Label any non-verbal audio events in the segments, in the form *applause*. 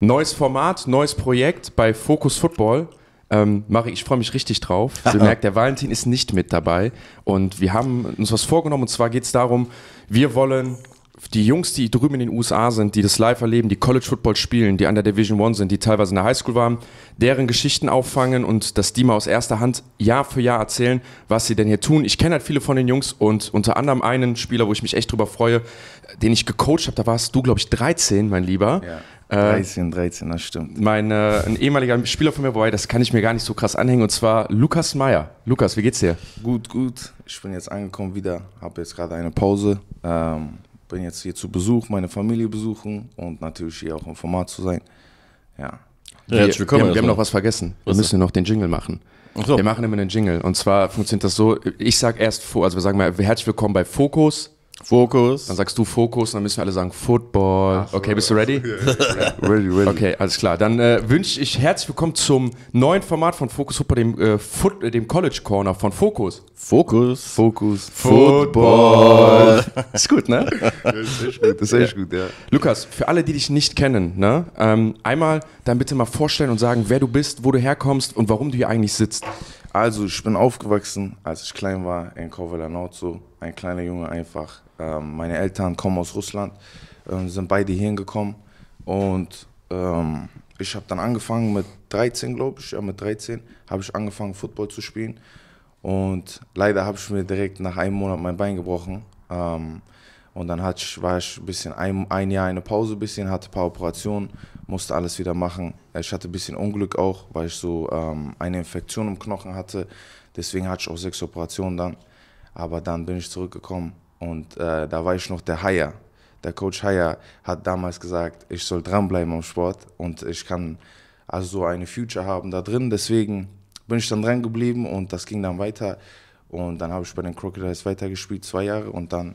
Neues Format, neues Projekt bei Focus Football. Ähm, Mari, ich freue mich richtig drauf. *laughs* Ihr merkt, der Valentin ist nicht mit dabei. Und wir haben uns was vorgenommen. Und zwar geht es darum, wir wollen die Jungs, die drüben in den USA sind, die das live erleben, die College Football spielen, die an der Division One sind, die teilweise in der Highschool waren, deren Geschichten auffangen und dass die mal aus erster Hand Jahr für Jahr erzählen, was sie denn hier tun. Ich kenne halt viele von den Jungs und unter anderem einen Spieler, wo ich mich echt drüber freue, den ich gecoacht habe, da warst du, glaube ich, 13, mein Lieber. Ja. 13, äh, 13, das stimmt. Mein, äh, ein ehemaliger Spieler von mir, wobei, das kann ich mir gar nicht so krass anhängen, und zwar Lukas Meyer. Lukas, wie geht's dir? Gut, gut. Ich bin jetzt angekommen wieder, habe jetzt gerade eine Pause. Ähm, bin jetzt hier zu Besuch, meine Familie besuchen und natürlich hier auch im Format zu sein. Ja. ja herzlich willkommen. Wir, wir, wir haben also. noch was vergessen. Wir was müssen noch den Jingle machen. So. Wir machen immer einen Jingle. Und zwar funktioniert das so: ich sage erst, also wir sagen mal, herzlich willkommen bei Fokus Fokus. Dann sagst du Fokus, dann müssen wir alle sagen Football. So, okay, bist du ready? Yeah. *laughs* ready, ready. Okay, alles klar. Dann äh, wünsche ich herzlich willkommen zum neuen Format von Fokus Super, dem, äh, äh, dem College Corner von Fokus. Fokus. Fokus. Football. ist gut, ne? das ist echt gut, ist echt gut, ja. Lukas, für alle, die dich nicht kennen, ne? Ähm, einmal dann bitte mal vorstellen und sagen, wer du bist, wo du herkommst und warum du hier eigentlich sitzt. Also ich bin aufgewachsen, als ich klein war, in Kovela ein kleiner Junge einfach. Ähm, meine Eltern kommen aus Russland, ähm, sind beide hierhin gekommen und ähm, ich habe dann angefangen mit 13, glaube ich, ja mit 13 habe ich angefangen Football zu spielen und leider habe ich mir direkt nach einem Monat mein Bein gebrochen. Ähm, und dann hat, war ich ein bisschen ein, ein Jahr eine Pause, ein bisschen, hatte ein paar Operationen, musste alles wieder machen. Ich hatte ein bisschen Unglück auch, weil ich so ähm, eine Infektion im Knochen hatte. Deswegen hatte ich auch sechs Operationen dann. Aber dann bin ich zurückgekommen und äh, da war ich noch der Haier. Der Coach Haier hat damals gesagt, ich soll dranbleiben am Sport und ich kann also so eine Future haben da drin. Deswegen bin ich dann dran geblieben und das ging dann weiter. Und dann habe ich bei den Crocodiles weitergespielt, zwei Jahre. Und dann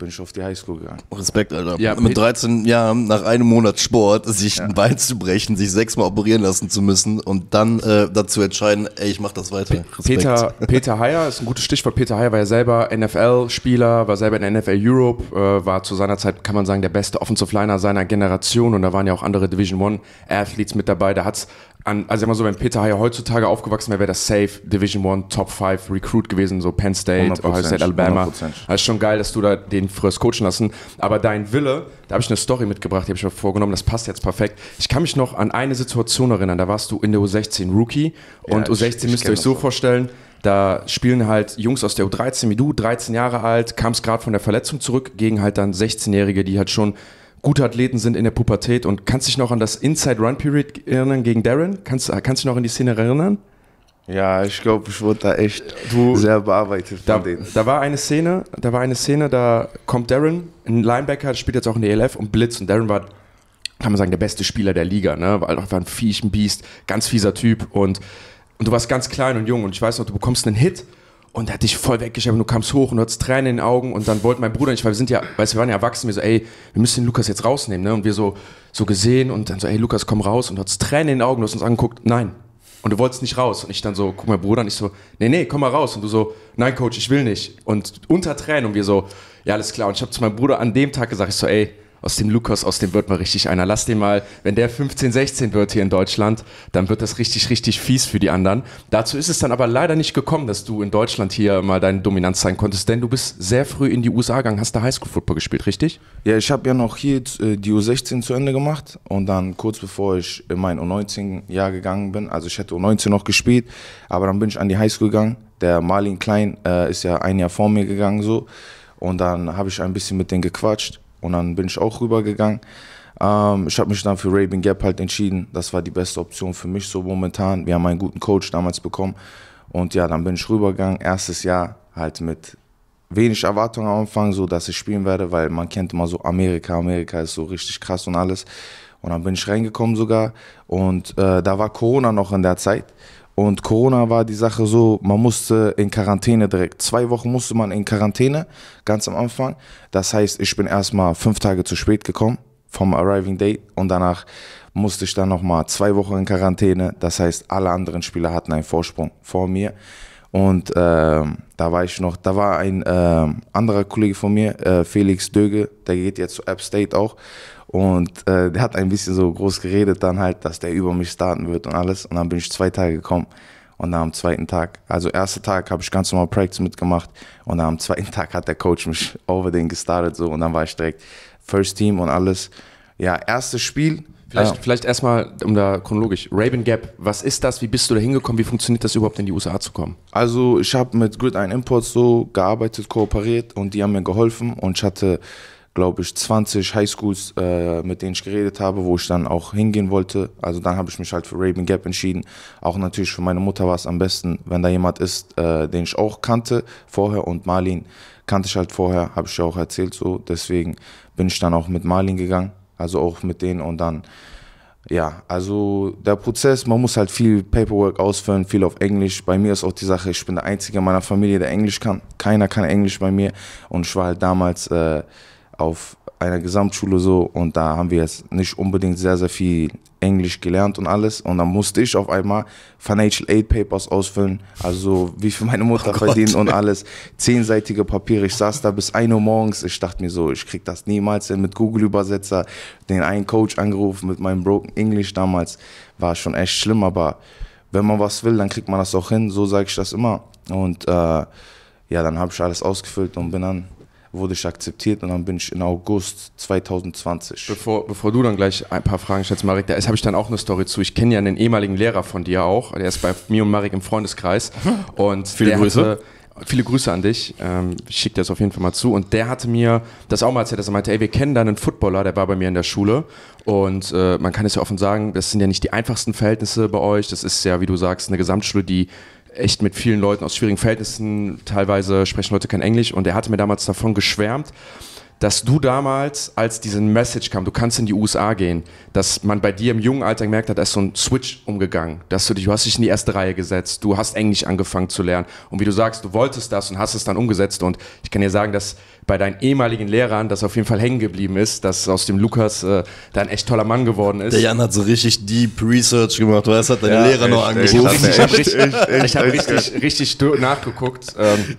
bin ich auf die Highschool gegangen. Respekt, Alter. Ja, mit 13 Jahren, nach einem Monat Sport, sich ja. ein Bein zu brechen, sich sechsmal operieren lassen zu müssen und dann äh, dazu entscheiden, ey, ich mach das weiter. Respekt. Peter, Peter Heyer ist ein gutes Stichwort. Peter Heyer war ja selber NFL-Spieler, war selber in NFL Europe, äh, war zu seiner Zeit, kann man sagen, der beste Offensive Liner seiner Generation und da waren ja auch andere Division One Athletes mit dabei. Da hat's an, also immer so, wenn Peter Heyer heutzutage aufgewachsen wäre, wäre das safe Division One Top 5 Recruit gewesen, so Penn State, Ohio State, Alabama. 100%. Das ist schon geil, dass du da den früher coachen lassen. Aber dein Wille, da habe ich eine Story mitgebracht, die habe ich mir vorgenommen, das passt jetzt perfekt. Ich kann mich noch an eine Situation erinnern, da warst du in der U16 Rookie und ja, U16 ich, müsst ihr euch so vorstellen, da spielen halt Jungs aus der U13 wie du, 13 Jahre alt, kam es gerade von der Verletzung zurück, gegen halt dann 16-Jährige, die halt schon gute Athleten sind in der Pubertät und kannst dich noch an das Inside Run Period erinnern gegen Darren? Kannst, kannst du dich noch an die Szene erinnern? Ja, ich glaube, ich wurde da echt du, sehr bearbeitet da, da, war eine Szene, da war eine Szene, da kommt Darren, ein Linebacker, spielt jetzt auch in der ELF und Blitz und Darren war kann man sagen, der beste Spieler der Liga, ne? War einfach ein Viech, ein Biest, ganz fieser Typ und, und du warst ganz klein und jung und ich weiß noch, du bekommst einen Hit und er hat dich voll und Du kamst hoch und du hattest Tränen in den Augen. Und dann wollte mein Bruder nicht, weil wir sind ja, weißt wir waren ja erwachsen, wir so, ey, wir müssen den Lukas jetzt rausnehmen. Ne? Und wir so, so gesehen und dann so, ey, Lukas, komm raus. Und du hattest Tränen in den Augen. Du hast uns angeguckt, nein, und du wolltest nicht raus. Und ich dann so, guck mal, Bruder, und ich so, nee, nee, komm mal raus. Und du so, nein, Coach, ich will nicht. Und unter Tränen und wir so, ja, alles klar. Und ich habe zu meinem Bruder an dem Tag gesagt, ich so, ey, aus dem Lukas, aus dem wird mal richtig einer. Lass den mal, wenn der 15, 16 wird hier in Deutschland, dann wird das richtig, richtig fies für die anderen. Dazu ist es dann aber leider nicht gekommen, dass du in Deutschland hier mal deine Dominanz sein konntest, denn du bist sehr früh in die USA gegangen, hast da Highschool-Football gespielt, richtig? Ja, ich habe ja noch hier äh, die U16 zu Ende gemacht und dann kurz bevor ich in mein U19-Jahr gegangen bin, also ich hätte U19 noch gespielt, aber dann bin ich an die Highschool gegangen. Der Marlin Klein äh, ist ja ein Jahr vor mir gegangen so und dann habe ich ein bisschen mit denen gequatscht und dann bin ich auch rübergegangen. Ähm, ich habe mich dann für Rabin Gap halt entschieden. Das war die beste Option für mich so momentan. Wir haben einen guten Coach damals bekommen. Und ja, dann bin ich rübergegangen. Erstes Jahr halt mit wenig Erwartungen am Anfang, so dass ich spielen werde, weil man kennt immer so Amerika, Amerika ist so richtig krass und alles. Und dann bin ich reingekommen sogar. Und äh, da war Corona noch in der Zeit. Und Corona war die Sache so, man musste in Quarantäne direkt. Zwei Wochen musste man in Quarantäne, ganz am Anfang. Das heißt, ich bin erstmal fünf Tage zu spät gekommen vom Arriving Date und danach musste ich dann nochmal zwei Wochen in Quarantäne. Das heißt, alle anderen Spieler hatten einen Vorsprung vor mir. Und äh, da war ich noch, da war ein äh, anderer Kollege von mir, äh, Felix Döge, der geht jetzt zu App State auch. Und äh, der hat ein bisschen so groß geredet dann halt, dass der über mich starten wird und alles. Und dann bin ich zwei Tage gekommen. Und dann am zweiten Tag, also erster Tag habe ich ganz normal Practice mitgemacht und dann am zweiten *laughs* Tag hat der Coach mich *laughs* over den gestartet so und dann war ich direkt First Team und alles. Ja, erstes Spiel. Vielleicht, ja. vielleicht erstmal, um da chronologisch, Raven Gap, was ist das, wie bist du da hingekommen, wie funktioniert das überhaupt in die USA zu kommen? Also ich habe mit Grid Gridiron Imports so gearbeitet, kooperiert und die haben mir geholfen und ich hatte glaube ich, 20 Highschools, äh, mit denen ich geredet habe, wo ich dann auch hingehen wollte. Also dann habe ich mich halt für Raven Gap entschieden. Auch natürlich für meine Mutter war es am besten, wenn da jemand ist, äh, den ich auch kannte vorher. Und Marlin kannte ich halt vorher, habe ich ja auch erzählt so. Deswegen bin ich dann auch mit Marlin gegangen, also auch mit denen und dann ja, also der Prozess, man muss halt viel Paperwork ausfüllen, viel auf Englisch. Bei mir ist auch die Sache, ich bin der Einzige in meiner Familie, der Englisch kann. Keiner kann Englisch bei mir. Und ich war halt damals äh, auf einer Gesamtschule so und da haben wir jetzt nicht unbedingt sehr, sehr viel Englisch gelernt und alles. Und dann musste ich auf einmal Financial Aid Papers ausfüllen, also wie viel meine Mutter oh verdient und alles. Zehnseitige Papiere. Ich saß da bis 1 Uhr morgens. Ich dachte mir so, ich krieg das niemals hin mit Google-Übersetzer. Den einen Coach angerufen mit meinem Broken English damals. War schon echt schlimm, aber wenn man was will, dann kriegt man das auch hin. So sage ich das immer. Und äh, ja, dann habe ich alles ausgefüllt und bin dann wurde ich akzeptiert und dann bin ich in August 2020. Bevor, bevor du dann gleich ein paar Fragen stellst, Marek, da habe ich dann auch eine Story zu. Ich kenne ja einen ehemaligen Lehrer von dir auch, der ist bei mir und Marek im Freundeskreis. *laughs* Und Viele Grüße. viele Grüße an dich. Ähm, ich schicke dir das auf jeden Fall mal zu. Und der hatte mir das auch mal erzählt, dass er meinte, ey, wir kennen da einen Footballer, der war bei mir in der Schule. Und äh, man kann es ja offen sagen, das sind ja nicht die einfachsten Verhältnisse bei euch. Das ist ja, wie du sagst, eine Gesamtschule, die echt mit vielen Leuten aus schwierigen Verhältnissen, teilweise sprechen Leute kein Englisch und er hatte mir damals davon geschwärmt dass du damals, als diesen Message kam, du kannst in die USA gehen, dass man bei dir im jungen Alter gemerkt hat, da ist so ein Switch umgegangen, dass du dich, du hast dich in die erste Reihe gesetzt, du hast Englisch angefangen zu lernen und wie du sagst, du wolltest das und hast es dann umgesetzt und ich kann dir sagen, dass bei deinen ehemaligen Lehrern das auf jeden Fall hängen geblieben ist, dass aus dem Lukas äh, da ein echt toller Mann geworden ist. Der Jan hat so richtig deep Research gemacht, weißt du, hat deine ja, Lehrer echt, noch angeschaut. Ich, ich, *laughs* ich, ich richtig, richtig nachgeguckt. Ähm,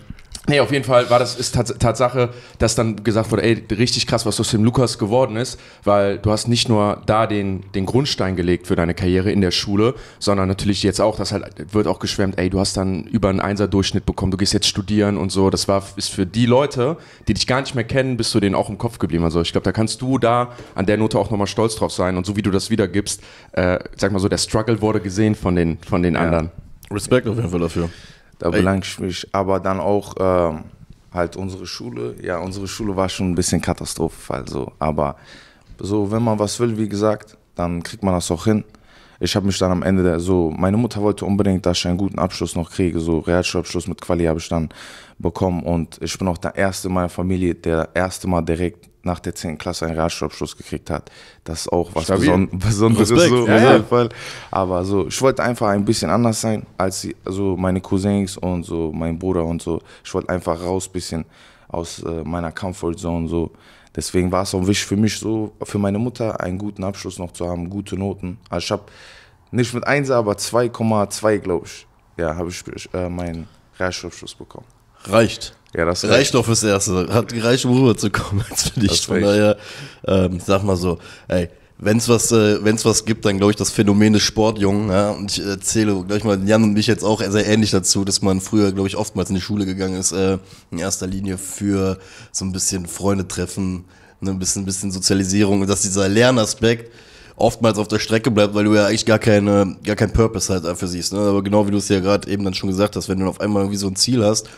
Nee, auf jeden Fall war das ist Tatsache, dass dann gesagt wurde, ey, richtig krass, was aus dem Lukas geworden ist, weil du hast nicht nur da den, den Grundstein gelegt für deine Karriere in der Schule, sondern natürlich jetzt auch, das halt wird auch geschwärmt, ey, du hast dann über einen Einser-Durchschnitt bekommen, du gehst jetzt studieren und so. Das war ist für die Leute, die dich gar nicht mehr kennen, bist du denen auch im Kopf geblieben. Also ich glaube, da kannst du da an der Note auch nochmal stolz drauf sein. Und so wie du das wiedergibst, äh, sag mal so, der Struggle wurde gesehen von den, von den ja. anderen. Respekt auf jeden Fall dafür. Da bedanke ich mich. Aber dann auch ähm, halt unsere Schule. Ja, unsere Schule war schon ein bisschen Katastrophenfall. So. Aber so, wenn man was will, wie gesagt, dann kriegt man das auch hin. Ich habe mich dann am Ende der, so, meine Mutter wollte unbedingt, dass ich einen guten Abschluss noch kriege, so Realschulabschluss mit Quali habe ich dann bekommen und ich bin auch der erste in meiner Familie, der erste Mal direkt nach der 10. Klasse einen Realschulabschluss gekriegt hat. Das ist auch was Beson Besonderes. So, ja, ja. Aber so, ich wollte einfach ein bisschen anders sein als so also meine Cousins und so mein Bruder und so. Ich wollte einfach raus ein bisschen aus äh, meiner Comfort so. Deswegen war es auch wichtig für mich so, für meine Mutter einen guten Abschluss noch zu haben, gute Noten. Also ich habe nicht mit 1, aber 2,2 glaube ich. Ja, habe ich äh, meinen Realschulabschluss bekommen. Reicht. Ja, das reicht, doch fürs Erste. Hat gereicht, um rüberzukommen als für dich. Von daher, ähm, sag mal so, ey, wenn's was, äh, wenn's was gibt, dann glaube ich das Phänomen des Sportjungen. Ja? Und ich erzähle ich mal Jan und mich jetzt auch sehr ähnlich dazu, dass man früher, glaube ich, oftmals in die Schule gegangen ist, äh, in erster Linie für so ein bisschen Freunde treffen, ne? ein bisschen, ein bisschen Sozialisierung und dass dieser Lernaspekt oftmals auf der Strecke bleibt, weil du ja eigentlich gar keine, gar keinen Purpose halt dafür siehst. Ne? Aber genau wie du es ja gerade eben dann schon gesagt hast, wenn du auf einmal irgendwie so ein Ziel hast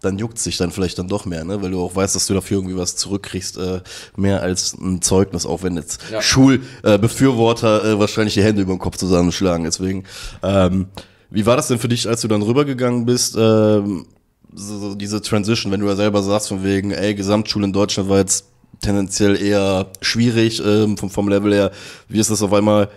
dann juckt sich dann vielleicht dann doch mehr, ne? weil du auch weißt, dass du dafür irgendwie was zurückkriegst, äh, mehr als ein Zeugnis, auch wenn jetzt ja. Schulbefürworter äh, äh, wahrscheinlich die Hände über den Kopf zusammenschlagen. Deswegen, ähm, wie war das denn für dich, als du dann rübergegangen bist? Ähm, so, so diese Transition, wenn du ja selber sagst, von wegen, ey, Gesamtschule in Deutschland war jetzt tendenziell eher schwierig ähm, vom, vom Level her. Wie ist das auf einmal?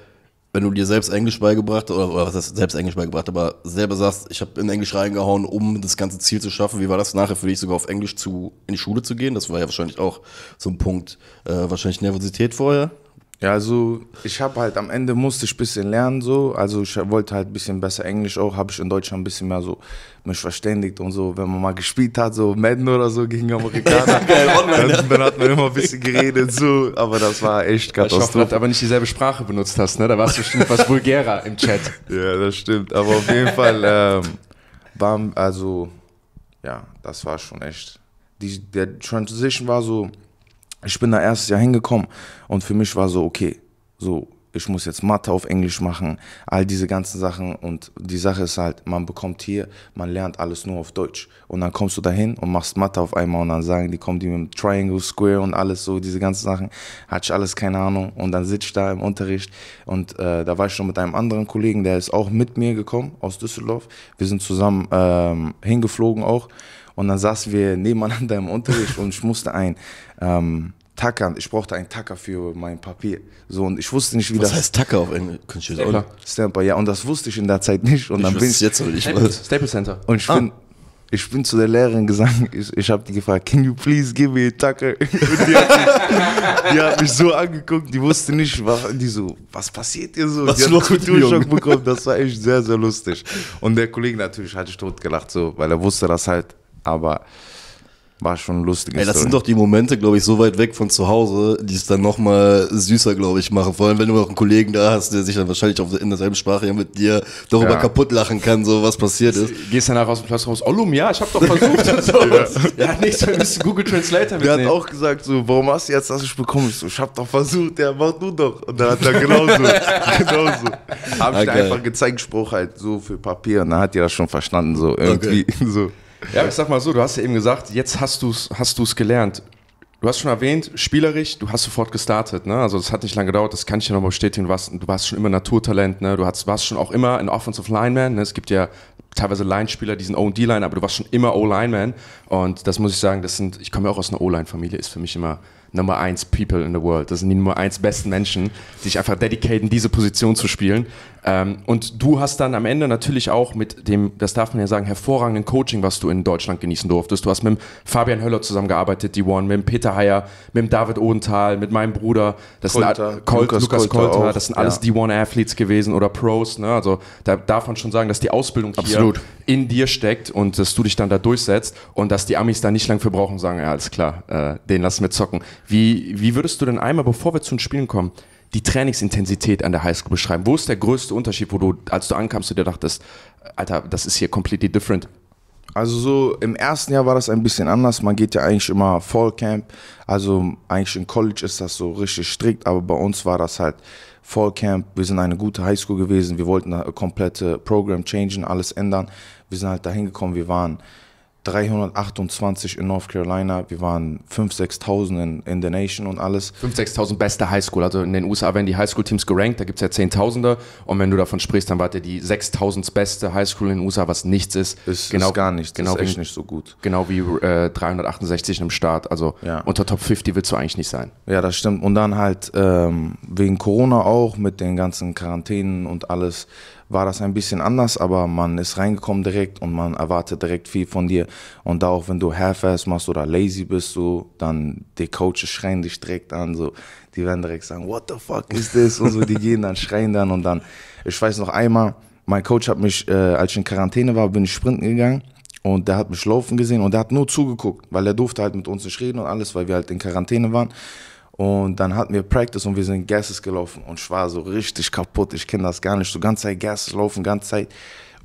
wenn du dir selbst Englisch beigebracht oder, oder was heißt selbst Englisch beigebracht, aber selber sagst, ich habe in Englisch reingehauen, um das ganze Ziel zu schaffen. Wie war das nachher für dich sogar auf Englisch zu in die Schule zu gehen? Das war ja wahrscheinlich auch so ein Punkt, äh, wahrscheinlich Nervosität vorher. Ja, also ich habe halt am Ende musste ich ein bisschen lernen so, also ich wollte halt ein bisschen besser Englisch auch, habe ich in Deutschland ein bisschen mehr so mich verständigt und so, wenn man mal gespielt hat, so Madden oder so gegen Amerikaner, *laughs* dann, dann, hat man immer ein bisschen geredet so, aber das war echt katastrophal. Ich hoffe, du aber nicht dieselbe Sprache benutzt hast, ne? da warst du bestimmt was vulgärer im Chat. *laughs* Ja, das stimmt, aber auf jeden Fall, ähm, war, also ja, das war schon echt, die, der Transition war so ich bin da erstes Jahr hingekommen und für mich war so, okay, so, ich muss jetzt Mathe auf Englisch machen, all diese ganzen Sachen. Und die Sache ist halt, man bekommt hier, man lernt alles nur auf Deutsch. Und dann kommst du dahin und machst Mathe auf einmal und dann sagen die, kommen die mit dem Triangle, Square und alles so, diese ganzen Sachen. Hatte ich alles keine Ahnung. Und dann sitze ich da im Unterricht und äh, da war ich schon mit einem anderen Kollegen, der ist auch mit mir gekommen aus Düsseldorf. Wir sind zusammen ähm, hingeflogen auch. Und dann saßen wir nebeneinander im Unterricht und ich musste ein ähm, Tackern. Ich brauchte einen Tacker für mein Papier. So, und ich wusste nicht, wie Was das. Was heißt Tacker auf Englisch? Stamper. Stamper, ja. Und das wusste ich in der Zeit nicht. Und ich dann bin ich. jetzt ich nicht. Staple Center. Und ich ah. bin. Ich bin zu der Lehrerin gegangen, ich, ich habe die gefragt, can you please give me a Tucker? *laughs* Die, die, hat mich so angeguckt, die wusste nicht, was, die so, was passiert hier so? Was die hat einen Kulturschock bekommen, das war echt sehr, sehr lustig. Und der Kollege natürlich hatte ich totgelacht, so, weil er wusste das halt, aber war schon lustig. Ey, das Story. sind doch die Momente, glaube ich, so weit weg von zu Hause, die es dann nochmal süßer, glaube ich, machen. Vor allem, wenn du noch einen Kollegen da hast, der sich dann wahrscheinlich auch in derselben Sprache ja mit dir darüber ja. kaputt lachen kann, so was passiert ist. Gehst danach aus dem Platz raus, Olum, oh, ja, ich habe doch versucht. Er *laughs* ja. ja, nichts, wir müssen Google Translator mitnehmen. Der hat auch gesagt, so, warum hast du jetzt das nicht bekommen? Ich so, ich habe doch versucht, der ja, mach du doch. Und dann hat er genauso, *laughs* genauso. Ah, hab ich okay. einfach gezeigt, Spruch halt so für Papier und dann hat er das schon verstanden, so irgendwie. Okay. *laughs* so. Ja, ich sag mal so, du hast ja eben gesagt, jetzt hast du es hast du's gelernt. Du hast schon erwähnt, spielerisch, du hast sofort gestartet, ne? Also das hat nicht lange gedauert, das kann ich ja nochmal bestätigen. Du warst, du warst schon immer Naturtalent, ne? Du hast, warst schon auch immer ein Offensive Lineman. Ne? Es gibt ja teilweise Linespieler, die sind O D-Line, aber du warst schon immer O-Lineman. Und das muss ich sagen, das sind, ich komme ja auch aus einer O-Line-Familie, ist für mich immer Nummer eins People in the World. Das sind die Nummer eins besten Menschen, die sich einfach dedicaten, diese Position zu spielen. Ähm, und du hast dann am Ende natürlich auch mit dem, das darf man ja sagen, hervorragenden Coaching, was du in Deutschland genießen durftest. Du hast mit Fabian Höller zusammengearbeitet, die One, mit dem Peter Heyer, mit dem David Odenthal, mit meinem Bruder, das Kolter, sind, Colt, Lukas, Lukas Kolter, Kolter das sind alles ja. D1-Athletes gewesen oder Pros. Ne? Also da darf man schon sagen, dass die Ausbildung Absolut. hier in dir steckt und dass du dich dann da durchsetzt und dass die Amis da nicht lang für brauchen sagen, ja, alles klar, äh, den lassen wir zocken. Wie, wie würdest du denn einmal, bevor wir zu den Spielen kommen, die Trainingsintensität an der Highschool beschreiben. Wo ist der größte Unterschied, wo du, als du ankamst, du dir dachtest, Alter, das ist hier completely different? Also so im ersten Jahr war das ein bisschen anders. Man geht ja eigentlich immer Fall Camp. Also eigentlich in College ist das so richtig strikt, aber bei uns war das halt Fall Camp. Wir sind eine gute Highschool gewesen. Wir wollten eine komplette Program changen, alles ändern. Wir sind halt dahin gekommen. Wir waren 328 in North Carolina. Wir waren 5.000, 6.000 in, in The Nation und alles. 5.000, 6.000 beste Highschool. Also in den USA werden die Highschool-Teams gerankt, da gibt es ja Zehntausende. Und wenn du davon sprichst, dann wart ihr die 6.000 beste Highschool in den USA, was nichts ist. Ist, genau, ist gar nichts, genau ist echt wie, nicht so gut. Genau wie äh, 368 im Start. Also ja. unter Top 50 willst du eigentlich nicht sein. Ja, das stimmt. Und dann halt ähm, wegen Corona auch, mit den ganzen Quarantänen und alles, war das ein bisschen anders, aber man ist reingekommen direkt und man erwartet direkt viel von dir. Und auch wenn du half-ass machst oder lazy bist, so, dann die Coaches schreien dich direkt an, so, die werden direkt sagen, what the fuck ist das? Und so, die gehen dann, schreien dann und dann, ich weiß noch einmal, mein Coach hat mich, äh, als ich in Quarantäne war, bin ich sprinten gegangen und der hat mich laufen gesehen und der hat nur zugeguckt, weil er durfte halt mit uns nicht reden und alles, weil wir halt in Quarantäne waren. Und dann hatten wir Practice und wir sind Gases gelaufen und ich war so richtig kaputt. Ich kenne das gar nicht. So ganze Zeit Gases laufen, ganze Zeit.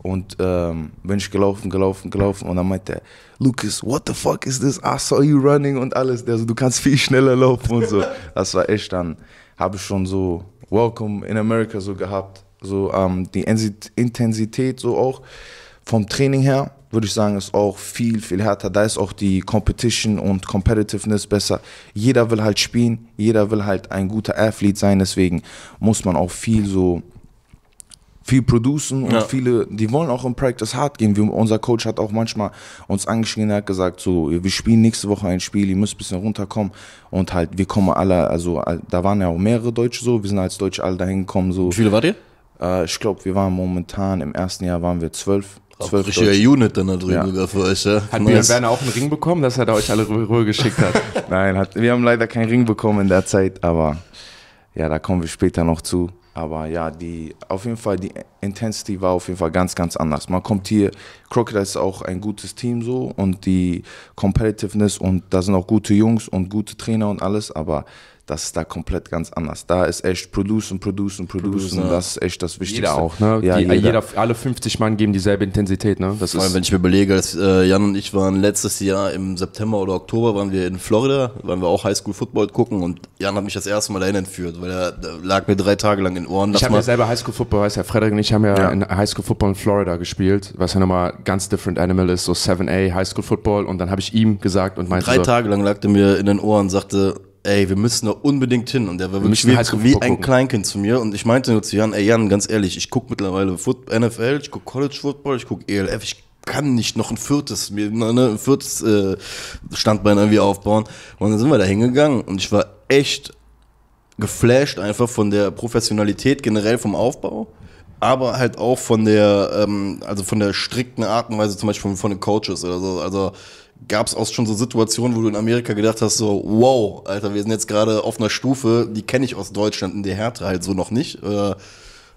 Und ähm, bin ich gelaufen, gelaufen, gelaufen. Und dann meinte er, Lucas, what the fuck is this? I saw you running und alles. Der so, du kannst viel schneller laufen und so. *laughs* Das war echt, dann habe ich schon so Welcome in America so gehabt. So ähm, die Intensität so auch vom Training her würde ich sagen, ist auch viel, viel härter. Da ist auch die Competition und Competitiveness besser. Jeder will halt spielen, jeder will halt ein guter Athlet sein, deswegen muss man auch viel so viel producen und ja. viele, die wollen auch im Practice hart gehen. Wir, unser Coach hat auch manchmal uns angeschrien, hat gesagt, so, wir spielen nächste Woche ein Spiel, ihr müsst ein bisschen runterkommen und halt, wir kommen alle, also da waren ja auch mehrere Deutsche so, wir sind als Deutsche alle dahin gekommen. So. Wie viele wart ihr? Äh, ich glaube, wir waren momentan, im ersten Jahr waren wir zwölf. Das war richtiger Unit dann da drüben ja. für euch, ja. Hat Björn Werner auch einen Ring bekommen, dass er da euch alle Ruhe geschickt hat? *laughs* Nein, hat, wir haben leider keinen Ring bekommen in der Zeit, aber ja, da kommen wir später noch zu. Aber ja, die, auf jeden Fall, die Intensity war auf jeden Fall ganz, ganz anders. Man kommt hier, Crockett ist auch ein gutes Team so und die Competitiveness und da sind auch gute Jungs und gute Trainer und alles, aber das ist da komplett ganz anders. Da ist echt producen, producen, producen, ja. das ist echt das Wichtigste. Jeder auch, ne? Ja, Die, jeder. jeder. alle 50 Mann geben dieselbe Intensität, ne? Das Vor allem, wenn ich mir überlege, dass äh, Jan und ich waren letztes Jahr im September oder Oktober, waren wir in Florida, waren wir auch Highschool Football gucken und Jan hat mich das erste Mal dahin entführt, weil er lag mir drei Tage lang in den Ohren. Ich habe ja selber Highschool Football, weiß ja, Frederik und ich haben ja, ja. in Highschool Football in Florida gespielt, was ja nochmal ganz different animal ist, so 7A Highschool Football und dann habe ich ihm gesagt und meinte Drei so, Tage lang lag er mir in den Ohren, sagte, ey, wir müssen da unbedingt hin. Und der war wirklich wir wie, ein Kleinkind zu mir. Und ich meinte nur zu Jan, ey Jan, ganz ehrlich, ich gucke mittlerweile Foot NFL, ich gucke College Football, ich gucke ELF, ich kann nicht noch ein viertes, mir, ne, ne, ein viertes äh, Standbein irgendwie aufbauen. Und dann sind wir da hingegangen und ich war echt geflasht einfach von der Professionalität generell vom Aufbau aber halt auch von der, ähm, also von der strikten Art und Weise, zum Beispiel von, von den Coaches oder so. Also gab es auch schon so Situationen, wo du in Amerika gedacht hast, so, wow, Alter, wir sind jetzt gerade auf einer Stufe, die kenne ich aus Deutschland in der Härte halt so noch nicht. Äh,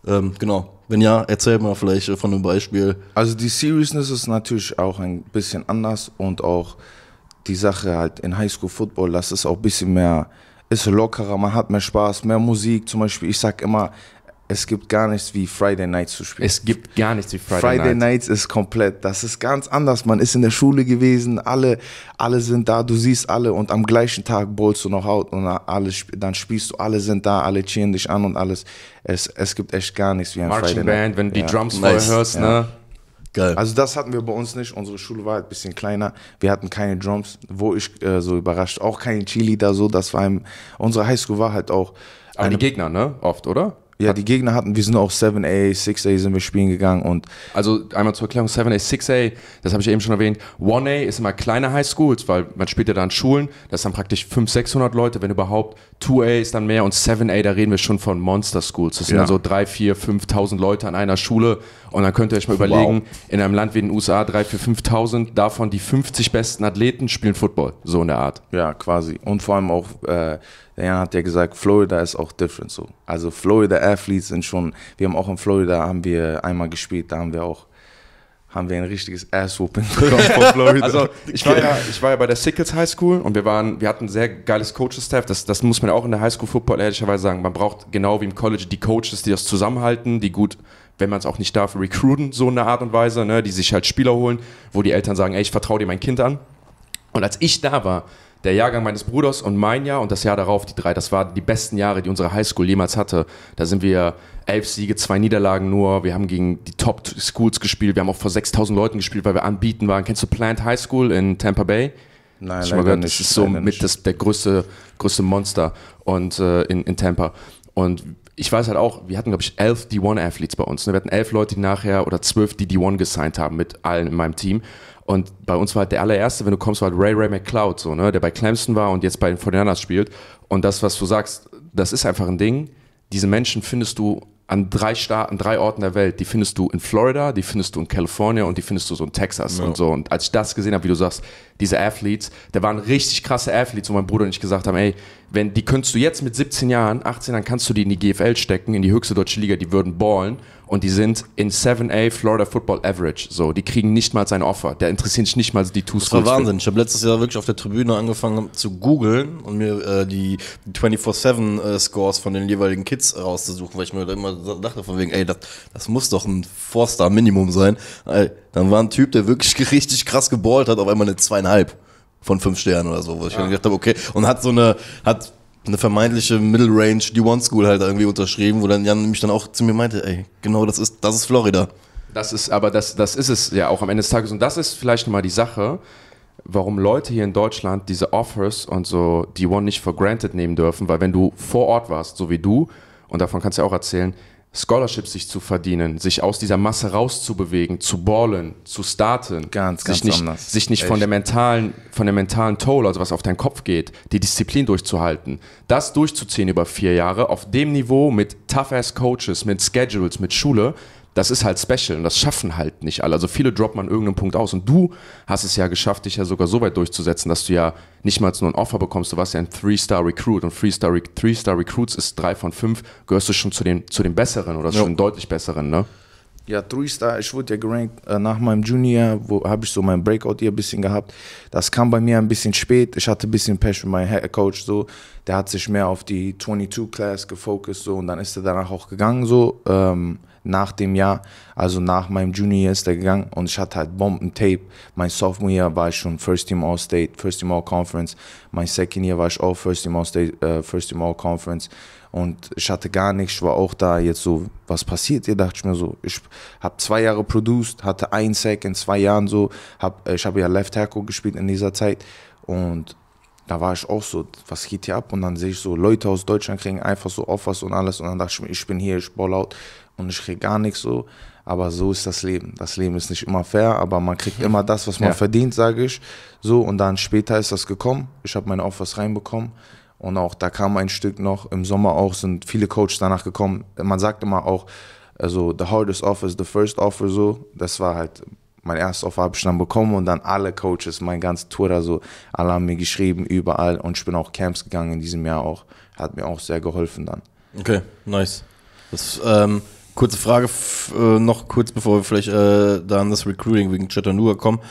ähm, genau. Wenn ja, erzähl mal vielleicht äh, von einem Beispiel. Also die Seriousness ist natürlich auch ein bisschen anders und auch die Sache halt in Highschool Football, das ist auch ein bisschen mehr, ist lockerer, man hat mehr Spaß, mehr Musik. Zum Beispiel, ich sag immer, es gibt gar nichts wie Friday Nights zu spielen. Es gibt gar nichts wie Friday, Friday Nights. Friday Nights ist komplett, das ist ganz anders. Man ist in der Schule gewesen, alle, alle sind da, du siehst alle und am gleichen Tag bowlst du noch out und alles, dann spielst du, alle sind da, alle cheeren dich an und alles. Es, es gibt echt gar nichts wie ein Marching Friday Band, Night. wenn du ja. die Drums vorher nice. hörst, ja. ne? Geil. Also das hatten wir bei uns nicht. Unsere Schule war halt ein bisschen kleiner. Wir hatten keine Drums, wo ich äh, so überrascht. Auch keine Chili da so. Das war im, unsere Highschool war halt auch. Aber die Gegner, ne? Oft, oder? Ja, die Gegner hatten, wir sind auch 7A, 6A sind wir spielen gegangen und. Also einmal zur Erklärung, 7A, 6A, das habe ich eben schon erwähnt. 1A ist immer kleine Highschools, weil man spielt ja da an Schulen, das sind praktisch 500, 600 Leute, wenn überhaupt. 2A ist dann mehr und 7A, da reden wir schon von Monster Schools. Das sind ja. also 3, 4, 5.000 Leute an einer Schule und dann könnt ihr euch mal wow. überlegen, in einem Land wie den USA 3, 4, 5.000, davon die 50 besten Athleten spielen Football, so in der Art. Ja, quasi. Und vor allem auch, äh, Jan hat ja gesagt, Florida ist auch different so. Also Florida Athletes sind schon, wir haben auch in Florida, haben wir einmal gespielt, da haben wir auch haben wir ein richtiges Ass-Whooping *laughs* bekommen von Florida. Also ich war, ja, ich war ja bei der Sickles High School und wir waren, wir hatten ein sehr geiles coaches staff Das, das muss man ja auch in der High School Football ehrlicherweise sagen. Man braucht genau wie im College die Coaches, die das zusammenhalten, die gut, wenn man es auch nicht darf, recruiten, so eine Art und Weise, ne, die sich halt Spieler holen, wo die Eltern sagen, ey, ich vertraue dir mein Kind an. Und als ich da war, der Jahrgang meines Bruders und mein Jahr und das Jahr darauf, die drei, das waren die besten Jahre, die unsere Highschool jemals hatte. Da sind wir elf Siege, zwei Niederlagen nur. Wir haben gegen die Top Schools gespielt. Wir haben auch vor 6000 Leuten gespielt, weil wir anbieten waren. Kennst du Plant High School in Tampa Bay? Nein, nein, nein. Das ist so mit das, der größte, größte Monster und, äh, in, in Tampa. Und ich weiß halt auch, wir hatten, glaube ich, elf D1-Athletes bei uns. Ne? Wir hatten elf Leute, die nachher oder zwölf, die D1 gesigned haben mit allen in meinem Team. Und bei uns war halt der allererste, wenn du kommst, war halt Ray Ray McCloud, so, ne, der bei Clemson war und jetzt bei den 49 spielt. Und das, was du sagst, das ist einfach ein Ding. Diese Menschen findest du an drei Staaten, drei Orten der Welt. Die findest du in Florida, die findest du in Kalifornien und die findest du so in Texas ja. und so. Und als ich das gesehen habe, wie du sagst, diese Athletes, da waren richtig krasse Athletes, wo mein Bruder und ich gesagt haben, ey, wenn die könntest du jetzt mit 17 Jahren, 18 dann kannst du die in die GFL stecken, in die höchste deutsche Liga, die würden ballen und die sind in 7A Florida Football Average. So, die kriegen nicht mal sein Offer. Der interessiert sich nicht mal die Two Schools. Das war Wahnsinn. Ich habe letztes Jahr wirklich auf der Tribüne angefangen zu googeln und mir äh, die 24-7 äh, Scores von den jeweiligen Kids rauszusuchen, weil ich mir da immer dachte von wegen, ey, das, das muss doch ein Four-Star Minimum sein. Ey, dann war ein Typ, der wirklich *laughs* richtig krass geballt hat, auf einmal eine zweieinhalb von fünf Sternen oder so, wo ich ja. dann gedacht habe, okay, und hat so eine, hat eine vermeintliche Middle Range D1 School halt irgendwie unterschrieben, wo dann Jan nämlich dann auch zu mir meinte, ey, genau das ist, das ist Florida. Das ist, aber das, das ist es ja auch am Ende des Tages. Und das ist vielleicht nochmal die Sache, warum Leute hier in Deutschland diese Offers und so D1 nicht for granted nehmen dürfen, weil wenn du vor Ort warst, so wie du, und davon kannst du ja auch erzählen, Scholarships sich zu verdienen, sich aus dieser Masse rauszubewegen, zu ballen, zu starten, ganz, sich ganz nicht, anders. sich nicht von der mentalen, von der mentalen Toll, also was auf deinen Kopf geht, die Disziplin durchzuhalten, das durchzuziehen über vier Jahre auf dem Niveau mit tough ass Coaches, mit Schedules, mit Schule, das ist halt special und das schaffen halt nicht alle. Also viele droppen an irgendeinem Punkt aus und du hast es ja geschafft, dich ja sogar so weit durchzusetzen, dass du ja nicht mal nur ein Offer bekommst, du warst ja ein Three-Star-Recruit und Three-Star Recruits ist drei von fünf, gehörst du schon zu den, zu den Besseren oder ja. schon deutlich Besseren, ne? Ja, Three-Star, ich wurde ja gerankt äh, nach meinem Junior, wo habe ich so mein Breakout hier ein bisschen gehabt. Das kam bei mir ein bisschen spät. Ich hatte ein bisschen Pech mit meinem Head Coach, so. Der hat sich mehr auf die 22-Class gefokust, so. Und dann ist er danach auch gegangen, so. Ähm, nach dem Jahr, also nach meinem Junior Jahr ist er gegangen und ich hatte halt Bomben-Tape. Mein Sophomore Jahr war ich schon First Team All State, First Team All Conference. Mein Second Jahr war ich auch First Team All State, äh, First Team All Conference. Und ich hatte gar nichts, ich war auch da jetzt so, was passiert hier, dachte ich mir so. Ich habe zwei Jahre produced, hatte ein Sack in zwei Jahren so, hab, äh, ich habe ja Left Tackle gespielt in dieser Zeit und da war ich auch so, was geht hier ab? Und dann sehe ich so, Leute aus Deutschland kriegen einfach so Offers und alles. Und dann dachte ich mir, ich bin hier, ich ball out und ich kriege gar nichts so. Aber so ist das Leben. Das Leben ist nicht immer fair, aber man kriegt hm. immer das, was man ja. verdient, sage ich. So, und dann später ist das gekommen. Ich habe meine Offers reinbekommen. Und auch da kam ein Stück noch. Im Sommer auch sind viele Coaches danach gekommen. Man sagt immer auch, also the hardest offer is the first offer, so. Das war halt mein erstes Offer habe ich dann bekommen und dann alle Coaches, mein ganzes Tour, da so, alle haben mir geschrieben, überall und ich bin auch Camps gegangen in diesem Jahr auch. Hat mir auch sehr geholfen dann. Okay, nice. Das, ähm, Kurze Frage äh, noch kurz, bevor wir vielleicht äh, da an das Recruiting wegen Chattanooga kommen.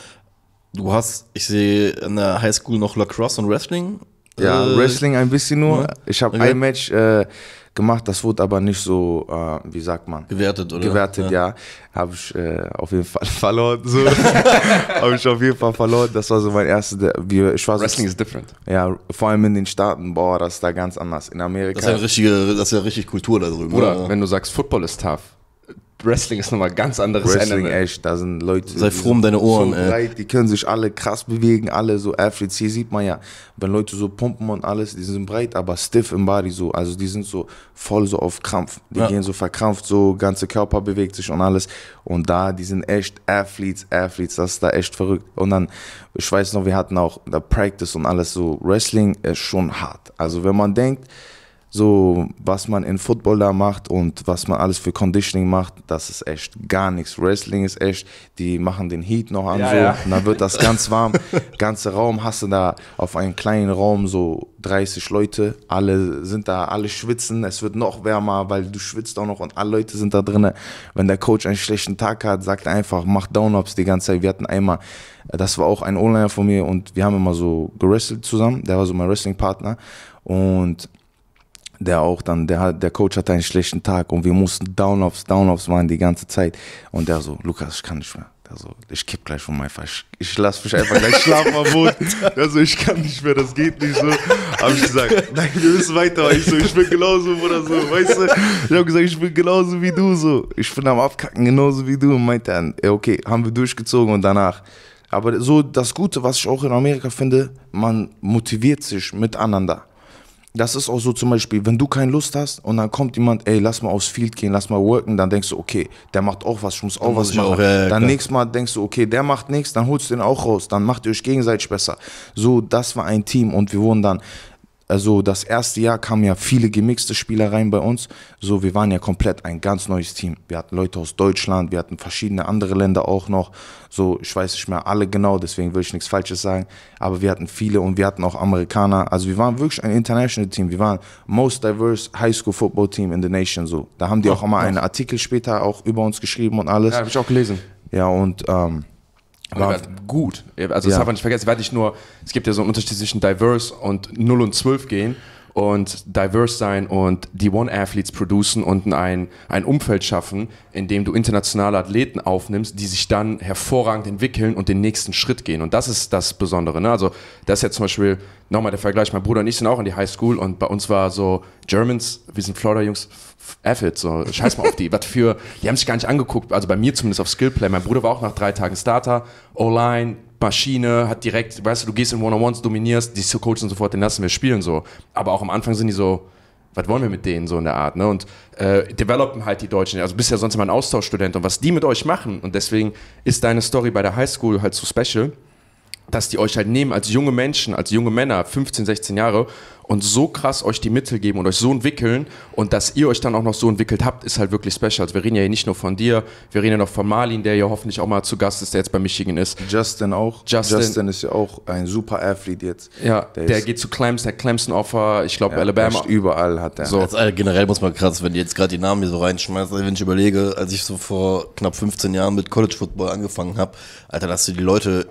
Du hast, ich sehe in der Highschool noch Lacrosse und Wrestling. Ja, äh, Wrestling ein bisschen nur. Ja. Ich habe okay. ein Match äh, gemacht. Das wurde aber nicht so, äh, wie sagt man? Gewertet, oder? Gewertet, ja. ja. Habe ich äh, auf jeden Fall *laughs* verloren. So. *laughs* Habe ich auf jeden Fall verloren. Das war so mein erstes. Wir, ich war Wrestling so, ist different. Ja, vor allem in den Staaten, boah, das ist da ganz anders. In Amerika. Das ist ja richtige, das ist ja richtig Kultur da drüben. Oder, oder? wenn du sagst, Football ist tough. Wrestling ist nochmal ganz anderes Wrestling, Animal. echt, da sind Leute. Sei froh um deine Ohren, so ey. die können sich alle krass bewegen, alle so Athletes. Hier sieht man ja, wenn Leute so pumpen und alles, die sind breit, aber stiff im Body so. Also die sind so voll so auf Krampf. Die ja. gehen so verkrampft, so ganze Körper bewegt sich und alles. Und da, die sind echt Athletes, Athletes, das ist da echt verrückt. Und dann, ich weiß noch, wir hatten auch da Practice und alles so. Wrestling ist schon hart. Also wenn man denkt, so was man in Football da macht und was man alles für Conditioning macht, das ist echt gar nichts. Wrestling ist echt, die machen den Heat noch an ja, so, ja. und dann wird das ganz warm. *laughs* Ganze Raum hast du da auf einem kleinen Raum so 30 Leute, alle sind da, alle schwitzen, es wird noch wärmer, weil du schwitzt auch noch und alle Leute sind da drin. Wenn der Coach einen schlechten Tag hat, sagt er einfach, mach Down-Ups die ganze Zeit. Wir hatten einmal, das war auch ein Onliner von mir und wir haben immer so gewrestelt zusammen, der war so mein Wrestling-Partner und der auch dann, der, hat, der Coach hatte einen schlechten Tag und wir mussten Down-Offs, Down-Offs machen die ganze Zeit. Und der so, Lukas, ich kann nicht mehr. Der so, ich kipp gleich vom Eifer. Ich, ich lass mich einfach gleich *laughs* schlafen am Boden. Der so, ich kann nicht mehr, das geht nicht so. Hab ich gesagt, nein, wir müssen weiter. Ich so, ich bin genauso, oder so, weißt du. Ich hab gesagt, ich bin genauso wie du, so. Ich bin am Abkacken genauso wie du. Und meinte dann, okay, haben wir durchgezogen und danach. Aber so das Gute, was ich auch in Amerika finde, man motiviert sich miteinander das ist auch so zum Beispiel, wenn du keine Lust hast und dann kommt jemand, ey, lass mal aufs Field gehen, lass mal worken, dann denkst du, okay, der macht auch was, ich muss auch dann was machen. Auch, ja, dann klar. nächstes Mal denkst du, okay, der macht nichts, dann holst du den auch raus, dann macht ihr euch gegenseitig besser. So, das war ein Team und wir wurden dann also das erste Jahr kamen ja viele gemixte Spieler rein bei uns. So, wir waren ja komplett ein ganz neues Team. Wir hatten Leute aus Deutschland, wir hatten verschiedene andere Länder auch noch. So, ich weiß nicht mehr alle genau, deswegen will ich nichts Falsches sagen. Aber wir hatten viele und wir hatten auch Amerikaner. Also wir waren wirklich ein international Team. Wir waren most diverse High School Football Team in the nation. So, da haben die oh, auch immer einen Artikel später auch über uns geschrieben und alles. Ja, habe ich auch gelesen. Ja und ähm, aber war gut. Also das ja. darf man nicht vergessen. Es war nicht nur, es gibt ja so einen Unterschied zwischen diverse und 0 und 12 gehen und diverse sein und die One Athletes producen und ein, ein Umfeld schaffen, in dem du internationale Athleten aufnimmst, die sich dann hervorragend entwickeln und den nächsten Schritt gehen. Und das ist das Besondere. Ne? Also, das ist jetzt zum Beispiel nochmal der Vergleich. Mein Bruder und ich sind auch in die High School und bei uns war so: Germans, wir sind Florida-Jungs, Effort, so, scheiß mal auf die. Was für, die haben sich gar nicht angeguckt. Also bei mir zumindest auf Skillplay. Mein Bruder war auch nach drei Tagen Starter, O-Line, Baschine hat direkt, weißt du, du gehst in One-on-Ones, dominierst, die Coaches und sofort, den lassen wir spielen so. Aber auch am Anfang sind die so, was wollen wir mit denen so in der Art, ne? Und äh, developen halt die Deutschen. Also bist ja sonst immer ein Austauschstudent und was die mit euch machen und deswegen ist deine Story bei der Highschool halt so special, dass die euch halt nehmen als junge Menschen, als junge Männer, 15, 16 Jahre und so krass euch die Mittel geben und euch so entwickeln und dass ihr euch dann auch noch so entwickelt habt, ist halt wirklich special. Also wir reden ja hier nicht nur von dir, wir reden ja noch von Marlin, der ja hoffentlich auch mal zu Gast ist, der jetzt bei Michigan ist. Justin auch. Justin, Justin ist ja auch ein super Athlet jetzt. Ja, der, der geht zu Clemson, der Clemson-Offer, ich glaube ja, Alabama. Überall hat er. So. also äh, generell muss man krass, wenn ihr jetzt gerade die Namen hier so reinschmeißt, wenn ich überlege, als ich so vor knapp 15 Jahren mit College Football angefangen habe, Alter, dass du die Leute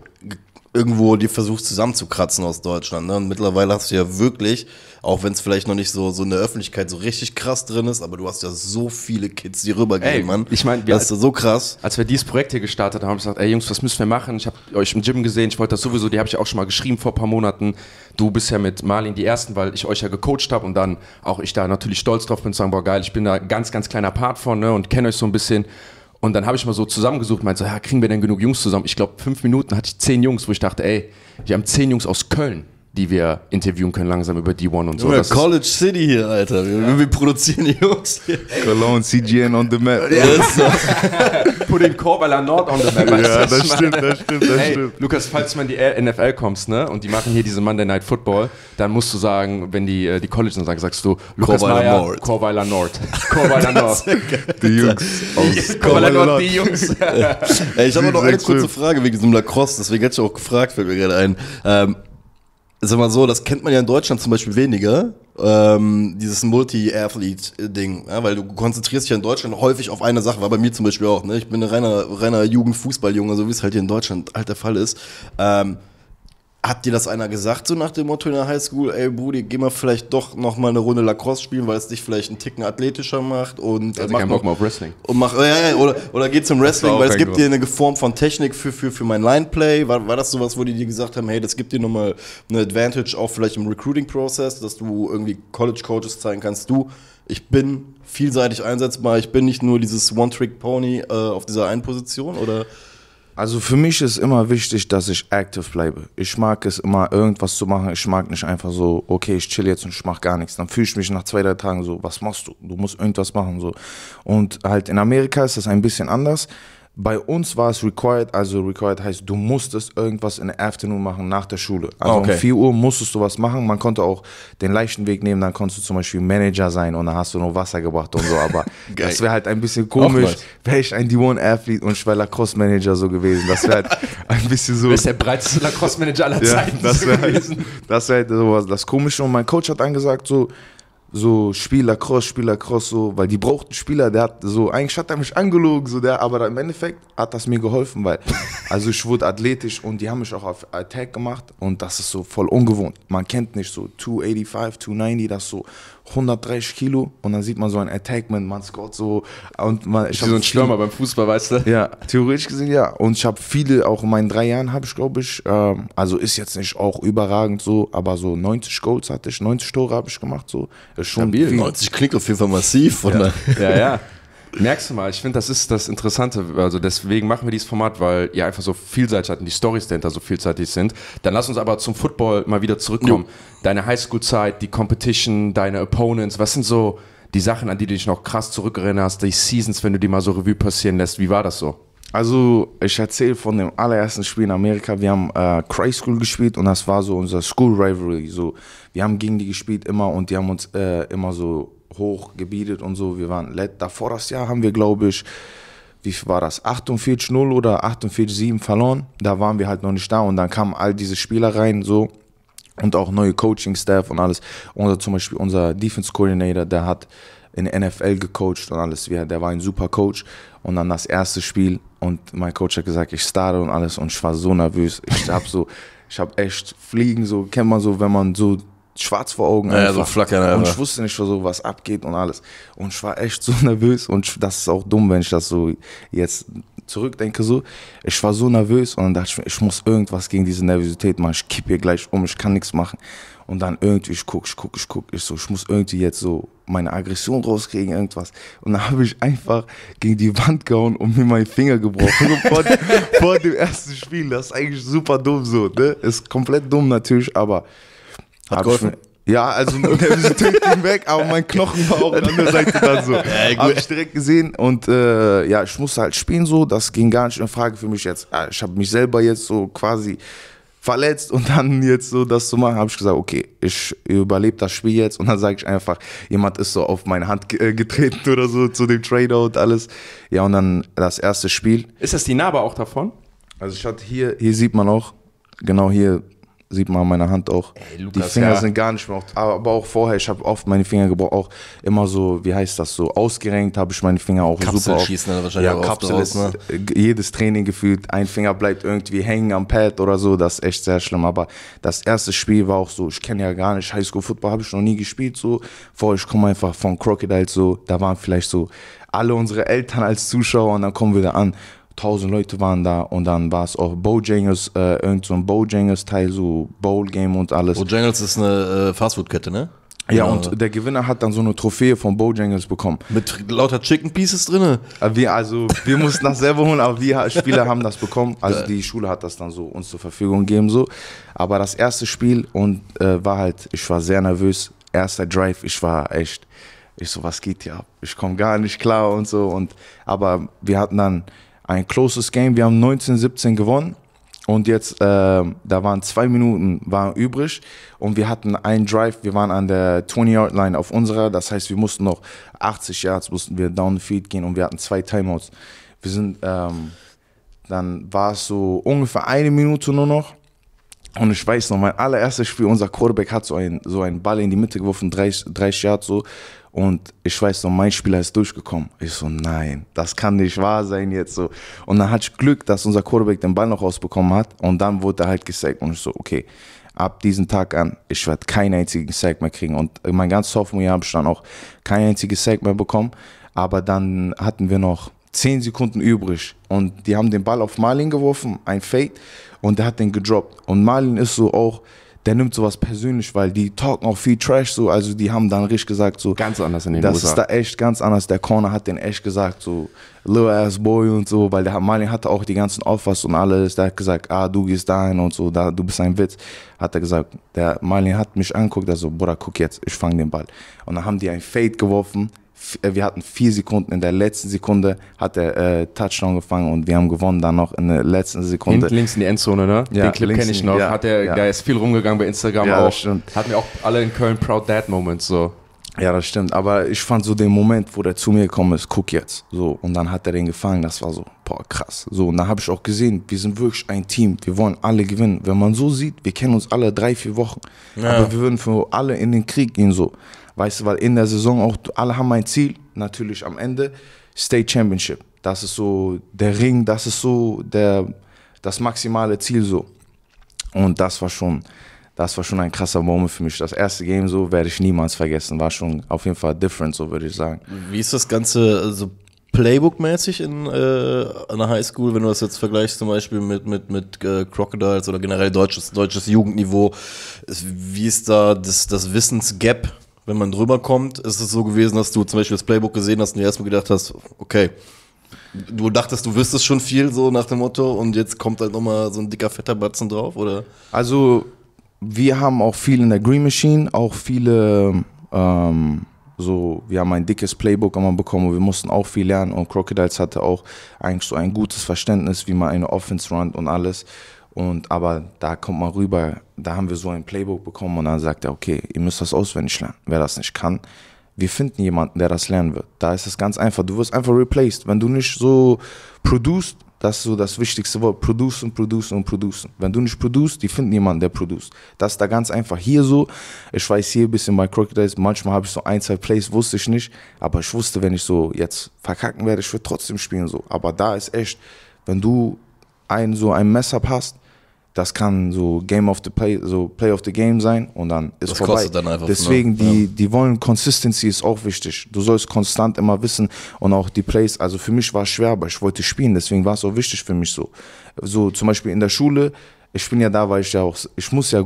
irgendwo die versucht zusammenzukratzen aus Deutschland. Ne? Und mittlerweile hast du ja wirklich, auch wenn es vielleicht noch nicht so, so in der Öffentlichkeit so richtig krass drin ist, aber du hast ja so viele Kids, die rübergehen, ey, Mann. Ich meine, das ist so krass. Als wir dieses Projekt hier gestartet haben, haben wir gesagt, ey Jungs, was müssen wir machen? Ich habe euch im Gym gesehen, ich wollte das sowieso, die habe ich auch schon mal geschrieben vor ein paar Monaten. Du bist ja mit Marlin die Ersten, weil ich euch ja gecoacht habe und dann auch ich da natürlich stolz drauf bin, zu sagen, boah geil, ich bin da ganz, ganz kleiner Part von ne? und kenne euch so ein bisschen. Und dann habe ich mal so zusammengesucht, meinte, so, ja, kriegen wir denn genug Jungs zusammen? Ich glaube, fünf Minuten hatte ich zehn Jungs, wo ich dachte, ey, wir haben zehn Jungs aus Köln die wir interviewen können langsam über D1 und so. Oder das College City hier, Alter. Wir, ja. wir produzieren die Jungs hier. Cologne, CGN on the map. Ja. So. *laughs* Put den Korballer Nord on the map. Ja, das, das stimmt, das stimmt, hey, Lukas, falls du mal in die NFL kommst, ne, und die machen hier diese Monday Night Football, dann musst du sagen, wenn die, äh, die College dann sagen, sagst du, Lukas Korweiler Nord. Korweiler Nord. Korweiler *laughs* Nord. die Jungs. Aus Korweiler *laughs* Nord, die Jungs. Ey, ich habe noch eine kurze Frage wegen diesem Lacrosse, deswegen hätte ich auch gefragt, fällt mir gerade ein. Ähm, Sag mal so, das kennt man ja in Deutschland zum Beispiel weniger. Ähm, dieses Multi-Athlete-Ding, ja, weil du konzentrierst dich ja in Deutschland häufig auf eine Sache, war bei mir zum Beispiel auch, ne? Ich bin ein reiner, reiner Jugendfußballjunge, so wie es halt hier in Deutschland halt der Fall ist. Ähm, hat dir das einer gesagt, so nach dem Motto in der Highschool, ey Brudi, geh mal vielleicht doch nochmal eine Runde Lacrosse spielen, weil es dich vielleicht einen Ticken athletischer macht und äh, mach keinen Bock mal auf Wrestling. Und mach, äh, oder, oder geh zum Wrestling, weil es gibt Grund. dir eine Form von Technik für, für, für mein Lineplay. War, war das sowas, wo die dir gesagt haben, hey, das gibt dir nochmal eine Advantage, auch vielleicht im Recruiting-Prozess, dass du irgendwie College-Coaches zeigen kannst, du, ich bin vielseitig einsetzbar, ich bin nicht nur dieses One-Trick-Pony äh, auf dieser einen Position, oder? Also für mich ist immer wichtig, dass ich aktiv bleibe. Ich mag es immer, irgendwas zu machen. Ich mag nicht einfach so, okay, ich chill jetzt und ich mach gar nichts. Dann fühle ich mich nach zwei, drei Tagen so, was machst du? Du musst irgendwas machen. So. Und halt in Amerika ist das ein bisschen anders. Bei uns war es required, also required heißt, du musstest irgendwas in der Afternoon machen nach der Schule. Also okay. um 4 Uhr musstest du was machen. Man konnte auch den leichten Weg nehmen, dann konntest du zum Beispiel Manager sein und dann hast du nur Wasser gebracht und so. Aber *laughs* das wäre halt ein bisschen komisch, wäre ich ein d 1 athlete und ich wäre Lacrosse-Manager so gewesen. Das wäre halt *laughs* ein bisschen so. Du bist der breiteste Lacrosse-Manager aller Zeiten. Ja, das wäre halt, wär halt, halt so was, das Komische. Und mein Coach hat angesagt, so, so Spieler Cross, Spieler Cross, so, weil die brauchten Spieler, der hat so, eigentlich hat er mich angelogen, so der, aber im Endeffekt hat das mir geholfen, weil, *laughs* also ich wurde athletisch und die haben mich auch auf Attack gemacht und das ist so voll ungewohnt. Man kennt nicht so 285, 290, das so 130 Kilo und dann sieht man so ein Attackman, man Scott so und man. Ich, ich so ein Stürmer beim Fußball, weißt du? Ja, theoretisch gesehen ja. Und ich habe viele, auch in meinen drei Jahren habe ich, glaube ich, ähm, also ist jetzt nicht auch überragend so, aber so 90 Goals hatte ich, 90 Tore habe ich gemacht so. Ist Schon Stabil. 90 klingt auf jeden Fall massiv. Ja, ja, ja. *laughs* Merkst du mal, ich finde, das ist das Interessante. Also deswegen machen wir dieses Format, weil ihr einfach so vielseitig habt und die Storys dahinter so vielseitig sind. Dann lass uns aber zum Football mal wieder zurückkommen. Jo. Deine Highschool-Zeit, die Competition, deine Opponents, was sind so die Sachen, an die du dich noch krass zurückerinnerst, die Seasons, wenn du die mal so Revue passieren lässt? Wie war das so? Also, ich erzähle von dem allerersten Spiel in Amerika. Wir haben äh, Cray School gespielt und das war so unser School Rivalry. So, wir haben gegen die gespielt immer und die haben uns äh, immer so hoch gebietet und so. Wir waren let, davor das Jahr haben wir, glaube ich, wie war das, 48-0 oder 48-7 verloren. Da waren wir halt noch nicht da und dann kamen all diese Spieler rein, so und auch neue Coaching-Staff und alles. Unser, zum Beispiel unser Defense-Coordinator, der hat in NFL gecoacht und alles. Der war ein super Coach. Und dann das erste Spiel und mein Coach hat gesagt, ich starte und alles und ich war so nervös. Ich habe so, ich habe echt Fliegen, so kennt man so, wenn man so schwarz vor Augen. Einfach. Ja, so flackern. Und ich wusste nicht so, was abgeht und alles. Und ich war echt so *laughs* nervös und das ist auch dumm, wenn ich das so jetzt zurückdenke so. Ich war so nervös und dann dachte ich mir, ich muss irgendwas gegen diese Nervosität machen. Ich kippe hier gleich um, ich kann nichts machen. Und dann irgendwie, ich gucke, ich gucke, ich gucke, ich so, ich muss irgendwie jetzt so meine Aggression rauskriegen, irgendwas. Und dann *laughs* habe ich einfach gegen die Wand gehauen und mir meinen Finger gebrochen *laughs* vor, vor, dem ersten Spiel. Das ist eigentlich super dumm so, ne? Ist komplett dumm natürlich, aber hat geholfen? Ja, also der Nervosität ihn weg, aber mein Knochen war auch an der Seite dann so. *laughs* Ja, habe ich direkt gesehen und äh, ja, ich musste halt spielen so, das ging gar nicht in Frage für mich jetzt. Ah, ich habe mich selber jetzt so quasi verletzt und dann jetzt so das zu machen, habe ich gesagt, okay, ich überlebe das Spiel jetzt und dann sage ich einfach, jemand ist so auf meine Hand äh, getreten oder so zu dem Trader und alles. Ja, und dann das erste Spiel. Ist das die Narbe auch davon? Also ich hatte hier, hier sieht man auch, genau hier sieht man an meiner Hand auch. Ey, Lukas, die Finger ja. sind gar nicht mehr. Auf, aber auch vorher, ich habe oft meine Finger gebraucht, auch immer so, wie heißt das so, ausgerenkt habe ich meine Finger auch Kapsel super. Schießen oft, wahrscheinlich ja, Kapsel oft ist, ne? Äh, jedes Training gefühlt, ein Finger bleibt irgendwie hängen am Pad oder so, das ist echt sehr schlimm. Aber das erste Spiel war auch so, ich kenne ja gar nicht, Highschool Football habe ich noch nie gespielt, so. Vorher, ich komme einfach von Crocodile, so, da waren vielleicht so alle unsere Eltern als Zuschauer und dann kommen wir da an tausend Leute waren da und dann war es auch Bojangles, äh, irgend so ein Bojangles-Teil, so Bowl-Game und alles. Bojangles ist eine äh, Fastfood-Kette, ne? Ja, ja, genau. und der Gewinner hat dann so eine Trophäe von Bojangles bekommen. Mit lauter Chicken Pieces drin. Äh, wir, also, wir mussten das selber holen, aber wir *laughs* Spieler haben das bekommen. Also die Schule hat das dann so uns zur Verfügung gegeben. So. Aber das erste Spiel und äh, war halt, ich war sehr nervös. Erster Drive, ich war echt, ich so, was geht hier ab? Ich komme gar nicht klar und so. Und, aber wir hatten dann ein closes Game. Wir haben 19-17 gewonnen. Und jetzt, äh, da waren zwei Minuten waren übrig und wir hatten einen Drive, wir waren an der 20-Yard-Line auf unserer, das heißt, wir mussten noch 80 Yards, mussten wir down the downfield gehen und wir hatten zwei Timeouts. Wir sind, ähm, dann war es so ungefähr eine Minute nur noch und ich weiß noch, mein allererstes Spiel, unser Quarterback hat so einen, so einen Ball in die Mitte geworfen, 30, 30 Yards so. Und ich weiß noch, mein Spieler ist durchgekommen. Ich so, nein, das kann nicht wahr sein jetzt so. Und dann hatte ich Glück, dass unser Quarterback den Ball noch rausbekommen hat. Und dann wurde er halt gesackt. Und ich so, okay, ab diesem Tag an, ich werde keinen einzigen Sack mehr kriegen. Und mein ganzes Sophomore-Jahr habe ich dann auch keinen einzigen Sack mehr bekommen. Aber dann hatten wir noch 10 Sekunden übrig. Und die haben den Ball auf Marlin geworfen, ein Fade. Und der hat den gedroppt. Und Marlin ist so auch der nimmt sowas persönlich, weil die talken auch viel Trash so, also die haben dann richtig gesagt so. Ganz anders in den Das USA. ist da echt ganz anders. Der Corner hat den echt gesagt so, little ass boy und so, weil der Marlin hatte auch die ganzen Offers und alles. Der hat gesagt, ah, du gehst dahin und so, da, du bist ein Witz. Hat er gesagt, der Marlin hat mich anguckt, der so, Bruder, guck jetzt, ich fange den Ball. Und dann haben die ein Fade geworfen äh, wir hatten vier Sekunden. In der letzten Sekunde hat er äh, Touchdown gefangen und wir haben gewonnen dann noch in der letzten Sekunde. Hint links in die Endzone, ne? Ja, Den Clip kenne ich noch. Ja, hat er, ja. Da ist viel rumgegangen bei Instagram ja, auch. Stimmt. Hatten wir auch alle in Köln Proud Dad Moments so. Ja, das stimmt. Aber ich fand so den Moment, wo der zu mir gekommen ist, guck jetzt. So. Und dann hat er den gefangen. Das war so, boah, krass. So. Und dann habe ich auch gesehen, wir sind wirklich ein Team. Wir wollen alle gewinnen. Wenn man so sieht, wir kennen uns alle drei, vier Wochen. Ja. Aber wir würden für alle in den Krieg gehen, so. Weißt du, weil in der Saison auch, alle haben ein Ziel, natürlich am Ende, State Championship. Das ist so der Ring, das ist so der, das maximale Ziel so. Und das war schon, das war schon ein krasser Moment für mich. Das erste Game so werde ich niemals vergessen. War schon auf jeden Fall different, so würde ich sagen. Wie ist das Ganze, also Playbook-mäßig in äh, einer Highschool, wenn du das jetzt vergleichst zum Beispiel mit, mit, mit äh, Crocodiles oder generell deutsches, deutsches Jugendniveau, wie ist da das, das Wissensgap wenn man drüber kommt, ist es so gewesen, dass du zum Beispiel das Playbook gesehen hast und dir erstmal gedacht hast, okay, du dachtest, du wüsstest schon viel, so nach dem Motto, und jetzt kommt halt nochmal so ein dicker, fetter Batzen drauf, oder? Also, wir haben auch viel in der Green Machine, auch viele, ähm, so, wir haben ein dickes Playbook immer bekommen, wir mussten auch viel lernen und Crocodiles hatte auch eigentlich so ein gutes Verständnis, wie man eine Offense runnt und alles. Und aber da kommt man rüber da haben wir so ein Playbook bekommen und dann sagt er, okay, ihr müsst das auswendig lernen. Wer das nicht kann, wir finden jemanden, der das lernen wird. Da ist es ganz einfach. Du wirst einfach replaced. Wenn du nicht so produced, das ist so das wichtigste Wort, producen, producen und producen. Wenn du nicht produced, die finden jemanden, der produced. Das ist da ganz einfach. Hier so, ich weiß hier ein bisschen bei Crocodiles, manchmal habe ich so ein, zwei Plays, wusste ich nicht, aber ich wusste, wenn ich so jetzt verkacken werde, ich würde trotzdem spielen so. Aber da ist echt, wenn du ein so ein Messer passt, das kann so Game of the Play, so Play of the Game sein und dann ist das vorbei. Dann einfach Deswegen, ne? die, die wollen Consistency ist auch wichtig. Du sollst konstant immer wissen und auch die Plays, also für mich war es schwer, aber ich wollte spielen, deswegen war es auch wichtig für mich so. So zum Beispiel in der Schule, ich bin ja da, weil ich ja auch, ich muss ja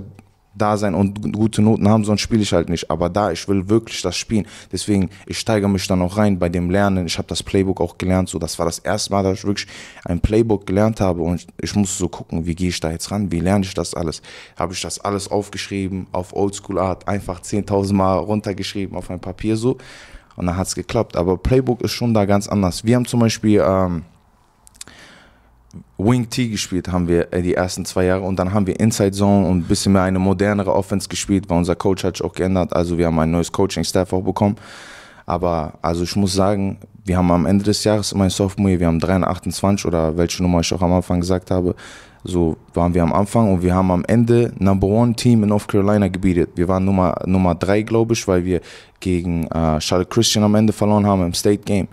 da sein und gute Noten haben, sonst spiele ich halt nicht. Aber da, ich will wirklich das spielen. Deswegen, ich steige mich dann auch rein bei dem Lernen. Ich habe das Playbook auch gelernt. So, das war das erste Mal, dass ich wirklich ein Playbook gelernt habe. Und ich musste so gucken, wie gehe ich da jetzt ran? Wie lerne ich das alles? Habe ich das alles aufgeschrieben, auf Oldschool Art, einfach 10.000 Mal runtergeschrieben auf ein Papier so. Und dann hat es geklappt. Aber Playbook ist schon da ganz anders. Wir haben zum Beispiel... Ähm, Wing T gespielt haben wir äh, die ersten zwei Jahre und dann haben wir Inside Zone und ein bisschen mehr eine modernere Offense gespielt, weil unser Coach hat sich auch geändert. Also wir haben ein neues Coaching-Staff auch bekommen. Aber also ich muss sagen, wir haben am Ende des Jahres mein Sophomore, wir haben 328 oder welche Nummer ich auch am Anfang gesagt habe, so waren wir am Anfang und wir haben am Ende Number One Team in North Carolina gebietet. Wir waren Nummer, Nummer drei, glaube ich, weil wir gegen äh, Charlotte Christian am Ende verloren haben im State Game.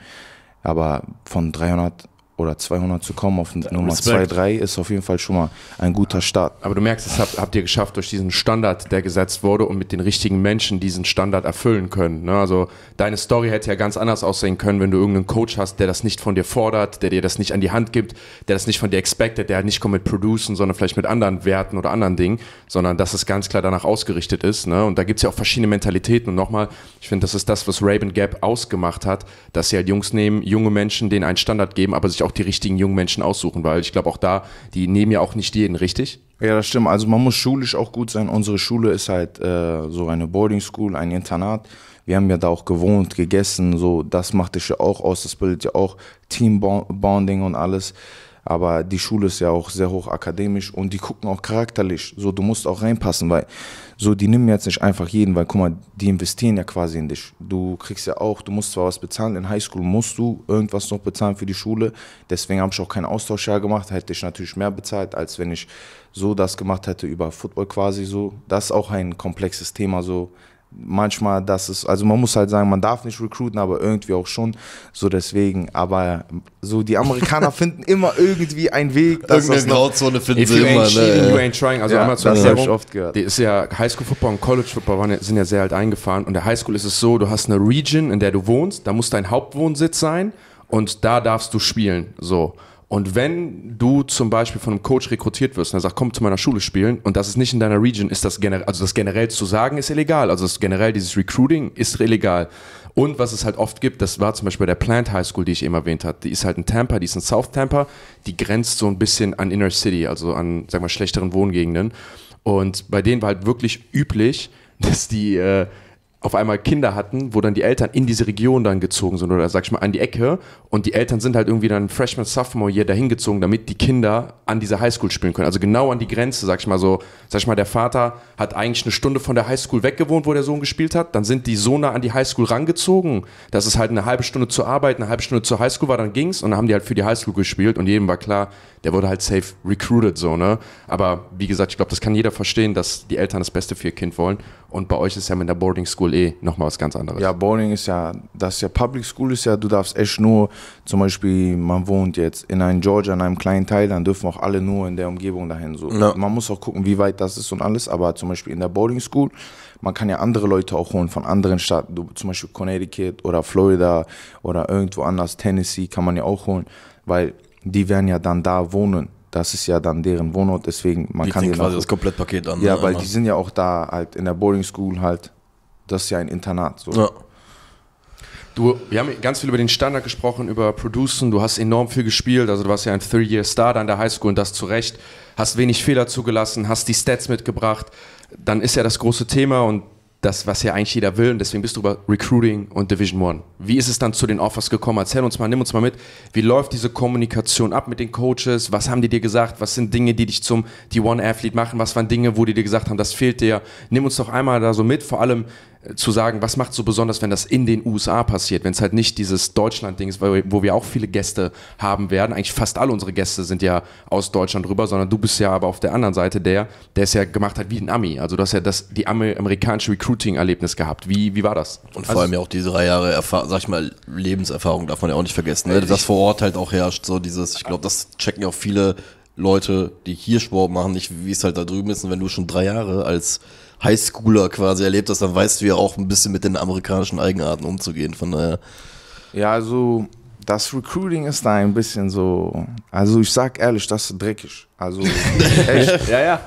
Aber von 300 oder 200 zu kommen auf Nummer 2, 3 ist auf jeden Fall schon mal ein guter Start. Aber du merkst, es habt, habt, ihr geschafft durch diesen Standard, der gesetzt wurde und mit den richtigen Menschen diesen Standard erfüllen können. Ne? Also deine Story hätte ja ganz anders aussehen können, wenn du irgendeinen Coach hast, der das nicht von dir fordert, der dir das nicht an die Hand gibt, der das nicht von dir expectet, der halt nicht kommt mit Producen, sondern vielleicht mit anderen Werten oder anderen Dingen, sondern dass es ganz klar danach ausgerichtet ist. Ne? Und da gibt es ja auch verschiedene Mentalitäten. Und nochmal, ich finde, das ist das, was Raven Gap ausgemacht hat, dass sie halt Jungs nehmen, junge Menschen, denen einen Standard geben, aber sich auch auch die richtigen jungen Menschen aussuchen, weil ich glaube auch da, die nehmen ja auch nicht jeden, richtig? Ja, das stimmt. Also man muss schulisch auch gut sein. Unsere Schule ist halt äh, so eine Boarding School, ein Internat. Wir haben ja da auch gewohnt, gegessen, so das macht dich ja auch aus, das bildet ja auch Teambonding und alles. Aber die Schule ist ja auch sehr hoch akademisch und die gucken auch charakterlich. So, du musst auch reinpassen, weil so, die nehmen jetzt nicht einfach jeden, weil guck mal, die investieren ja quasi in dich. Du kriegst ja auch, du musst zwar was bezahlen, in Highschool musst du irgendwas noch bezahlen für die Schule. Deswegen habe ich auch keinen Austauschjahr gemacht. Hätte ich natürlich mehr bezahlt, als wenn ich so das gemacht hätte über Football quasi so. Das ist auch ein komplexes Thema so manchmal, dass es, also man muss halt sagen, man darf nicht recruiten, aber irgendwie auch schon. So deswegen, aber so die Amerikaner *laughs* finden immer irgendwie einen Weg. Dass Irgendeine Grauzone finden sie immer. Ne? you ain't trying. Also ja, Amazon das habe ich oft gehört. Die ist ja, Highschool Football und College Football sind ja sehr halt eingefahren. Und der Highschool ist es so, du hast eine Region, in der du wohnst, da muss dein Hauptwohnsitz sein und da darfst du spielen. So. Und wenn du zum Beispiel von einem Coach rekrutiert wirst und er sagt, komm zu meiner Schule spielen und das ist nicht in deiner Region, ist das generell, also das generell zu sagen, ist illegal. Also das generell dieses Recruiting ist illegal. Und was es halt oft gibt, das war zum Beispiel bei der Plant High School, die ich eben erwähnt habe, die ist halt in Tampa, die ist in South Tampa, die grenzt so ein bisschen an Inner City, also an, sag mal, schlechteren Wohngegenden. Und bei denen war halt wirklich üblich, *laughs* dass die, äh, auf einmal Kinder hatten, wo dann die Eltern in diese Region dann gezogen sind oder sag ich mal an die Ecke und die Eltern sind halt irgendwie dann Freshman, Sophomore hier dahin gezogen, damit die Kinder an dieser Highschool spielen können. Also genau an die Grenze, sag ich mal so. Sag ich mal, der Vater hat eigentlich eine Stunde von der Highschool weggewohnt, wo der Sohn gespielt hat. Dann sind die so nah an die Highschool rangezogen, dass es halt eine halbe Stunde zur Arbeit, eine halbe Stunde zur Highschool war, dann ging's und dann haben die halt für die Highschool gespielt und jedem war klar, der wurde halt safe recruited so, ne? Aber wie gesagt, ich glaube, das kann jeder verstehen, dass die Eltern das Beste für ihr Kind wollen und bei euch ist ja mit der Boarding School eh nochmal was ganz anderes. Ja, Boarding ist ja, das ist ja Public School ist ja, du darfst echt nur, zum Beispiel, man wohnt jetzt in einem Georgia, in einem kleinen Teil, dann dürfen auch alle nur in der Umgebung dahin. So. Ja. Man muss auch gucken, wie weit das ist und alles, aber zum Beispiel in der Boarding School, man kann ja andere Leute auch holen von anderen Staaten, du, zum Beispiel Connecticut oder Florida oder irgendwo anders, Tennessee kann man ja auch holen, weil die werden ja dann da wohnen. Das ist ja dann deren Wohnort, deswegen man die kann ja quasi das Komplettpaket an. Ja, ne? weil die sind ja auch da halt in der Boarding School halt. Das ist ja ein Internat. So. Ja. Du, wir haben ganz viel über den Standard gesprochen, über Producen. Du hast enorm viel gespielt. Also, du warst ja ein Three-Year-Star in der Highschool und das zu Recht. Hast wenig Fehler zugelassen, hast die Stats mitgebracht. Dann ist ja das große Thema und das, was ja eigentlich jeder will. Und deswegen bist du über Recruiting und Division One. Wie ist es dann zu den Offers gekommen? Erzähl uns mal, nimm uns mal mit. Wie läuft diese Kommunikation ab mit den Coaches? Was haben die dir gesagt? Was sind Dinge, die dich zum D1 Athlete machen? Was waren Dinge, wo die dir gesagt haben, das fehlt dir? Nimm uns doch einmal da so mit. Vor allem, zu sagen, was macht so besonders, wenn das in den USA passiert, wenn es halt nicht dieses Deutschland-Ding ist, wo wir auch viele Gäste haben werden. Eigentlich fast alle unsere Gäste sind ja aus Deutschland rüber, sondern du bist ja aber auf der anderen Seite der, der es ja gemacht hat wie ein Ami. Also du hast ja das, die amerikanische Recruiting-Erlebnis gehabt. Wie, wie war das? Und vor also, allem ja auch diese drei Jahre, Erfahr sag ich mal, Lebenserfahrung darf man ja auch nicht vergessen. Ne? Äh, das vor Ort halt auch herrscht, so dieses, ich glaube, das checken ja auch viele Leute, die hier Sport machen, nicht wie es halt da drüben ist. Und wenn du schon drei Jahre als Highschooler quasi erlebt hast, dann weißt du ja auch ein bisschen mit den amerikanischen Eigenarten umzugehen. Von daher. Ja, also das Recruiting ist da ein bisschen so. Also ich sag ehrlich, das ist dreckig. Also *laughs* echt, ja, ja.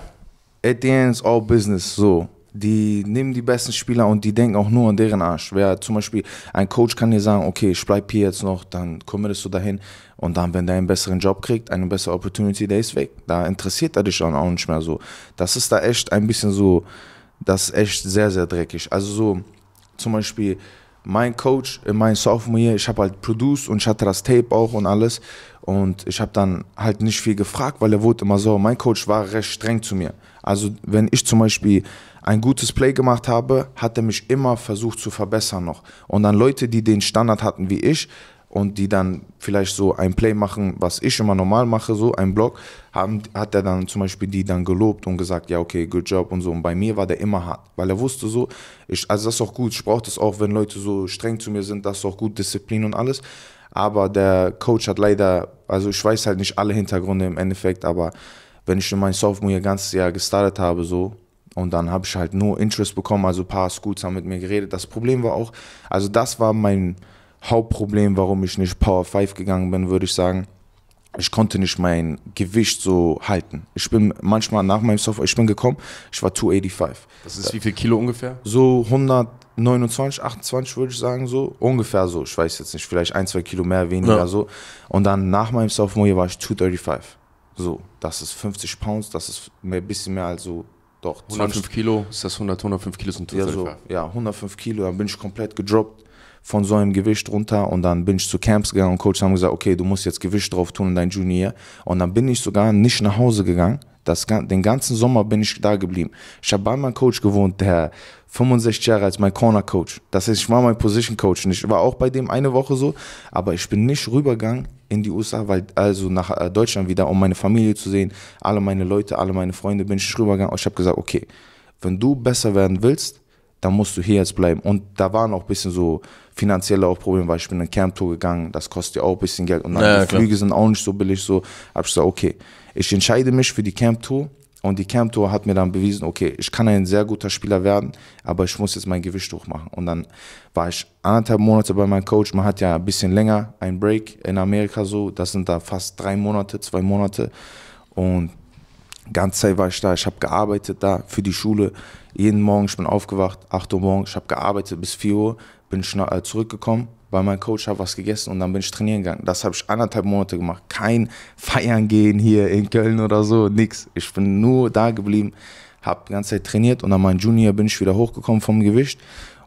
At the end is all business, so. Die nehmen die besten Spieler und die denken auch nur an deren Arsch. Wer zum Beispiel, ein Coach kann dir sagen, okay, ich bleib hier jetzt noch, dann committest du dahin und dann, wenn der einen besseren Job kriegt, eine bessere Opportunity, der ist weg. Da interessiert er dich dann auch nicht mehr so. Das ist da echt ein bisschen so, das ist echt sehr, sehr dreckig. Also so zum Beispiel mein Coach, in äh, meinem Sophomore Year, ich habe halt produced und ich hatte das Tape auch und alles. Und ich habe dann halt nicht viel gefragt, weil er wurde immer so, mein Coach war recht streng zu mir. Also wenn ich zum Beispiel ein gutes Play gemacht habe, hat er mich immer versucht zu verbessern noch. Und dann Leute, die den Standard hatten wie ich, und die dann vielleicht so ein Play machen, was ich immer normal mache, so ein Block, haben, hat er dann zum Beispiel die dann gelobt und gesagt, ja, okay, good job und so. Und bei mir war der immer hart, weil er wusste so, ich, also das ist auch gut, ich brauche das auch, wenn Leute so streng zu mir sind, das ist auch gut, Disziplin und alles. Aber der Coach hat leider, also ich weiß halt nicht alle Hintergründe im Endeffekt, aber wenn ich in mein Sophomore ganzes Jahr gestartet habe, so, und dann habe ich halt nur Interest bekommen, also ein paar Scoots haben mit mir geredet. Das Problem war auch, also das war mein, Hauptproblem, warum ich nicht Power 5 gegangen bin, würde ich sagen, ich konnte nicht mein Gewicht so halten. Ich bin manchmal nach meinem Software, ich bin gekommen, ich war 285. Das ist wie viel Kilo ungefähr? So 129, 28 würde ich sagen, so ungefähr so. Ich weiß jetzt nicht, vielleicht ein, zwei Kilo mehr, weniger ja. so. Und dann nach meinem Software war ich 235. So, das ist 50 Pounds, das ist ein bisschen mehr als so doch. 105 Kilo, ist das 100, 105 Kilo sind 235? Ja, so, ja, 105 Kilo, dann bin ich komplett gedroppt von so einem Gewicht runter und dann bin ich zu Camps gegangen und Coach haben gesagt, okay, du musst jetzt Gewicht drauf tun in dein Junior. Und dann bin ich sogar nicht nach Hause gegangen. Das, den ganzen Sommer bin ich da geblieben. Ich habe bei meinem Coach gewohnt, der 65 Jahre als mein Corner Coach. Das heißt, ich war mein Position Coach. Und ich war auch bei dem eine Woche so, aber ich bin nicht rübergegangen in die USA, weil also nach äh, Deutschland wieder, um meine Familie zu sehen, alle meine Leute, alle meine Freunde, bin ich rübergegangen. Und ich habe gesagt, okay, wenn du besser werden willst, dann musst du hier jetzt bleiben. Und da waren auch ein bisschen so finanzielle auch Probleme, weil ich bin in Camp-Tour gegangen, das kostet ja auch ein bisschen Geld und dann ja, die klar. Flüge sind auch nicht so billig. So habe ich gesagt, okay, ich entscheide mich für die Camp-Tour und die Camp-Tour hat mir dann bewiesen, okay, ich kann ein sehr guter Spieler werden, aber ich muss jetzt mein Gewicht hochmachen. Und dann war ich anderthalb Monate bei meinem Coach, man hat ja ein bisschen länger einen Break in Amerika so, das sind da fast drei Monate, zwei Monate und ganze Zeit war ich da, ich habe gearbeitet da für die Schule, jeden Morgen, ich bin aufgewacht, 8 Uhr morgens, ich habe gearbeitet bis 4 Uhr, bin schnell äh, zurückgekommen bei meinem Coach, habe was gegessen und dann bin ich trainieren gegangen. Das habe ich anderthalb Monate gemacht. Kein Feiern gehen hier in Köln oder so, nix. Ich bin nur da geblieben, habe die ganze Zeit trainiert und dann mein Junior bin ich wieder hochgekommen vom Gewicht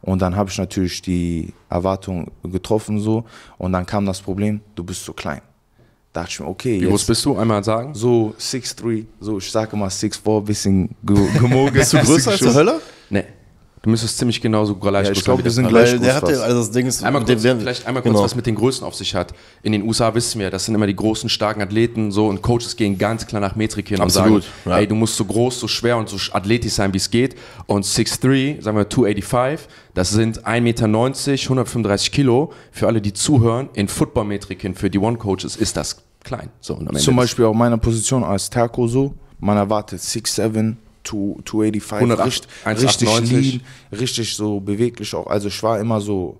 und dann habe ich natürlich die Erwartung getroffen so und dann kam das Problem, du bist zu klein dachte ich mir, okay. Wie groß bist du? Einmal sagen. So 6'3, so ich sage mal 6'4, bisschen gemogen. bist du größer als die Hölle? Du müsstest ziemlich genau so gleich ja, Ich glaube, wir sind gleich Weil der hat ja, also das Ding ist, einmal kurz, den, vielleicht einmal kurz, genau. was mit den Größen auf sich hat. In den USA wissen wir, das sind immer die großen, starken Athleten so und Coaches gehen ganz klar nach Metrik hin Absolut, und sagen, ja. ey, du musst so groß, so schwer und so athletisch sein, wie es geht. Und 6'3, sagen wir 285, das sind 1,90 Meter, 135 Kilo. Für alle, die zuhören, in Football-Metriken für die One-Coaches ist das klein. So, Zum Beispiel auch meiner Position als Terko so, man erwartet 6'7, 285, 108, richtig, richtig lean, richtig so beweglich auch. Also ich war immer so,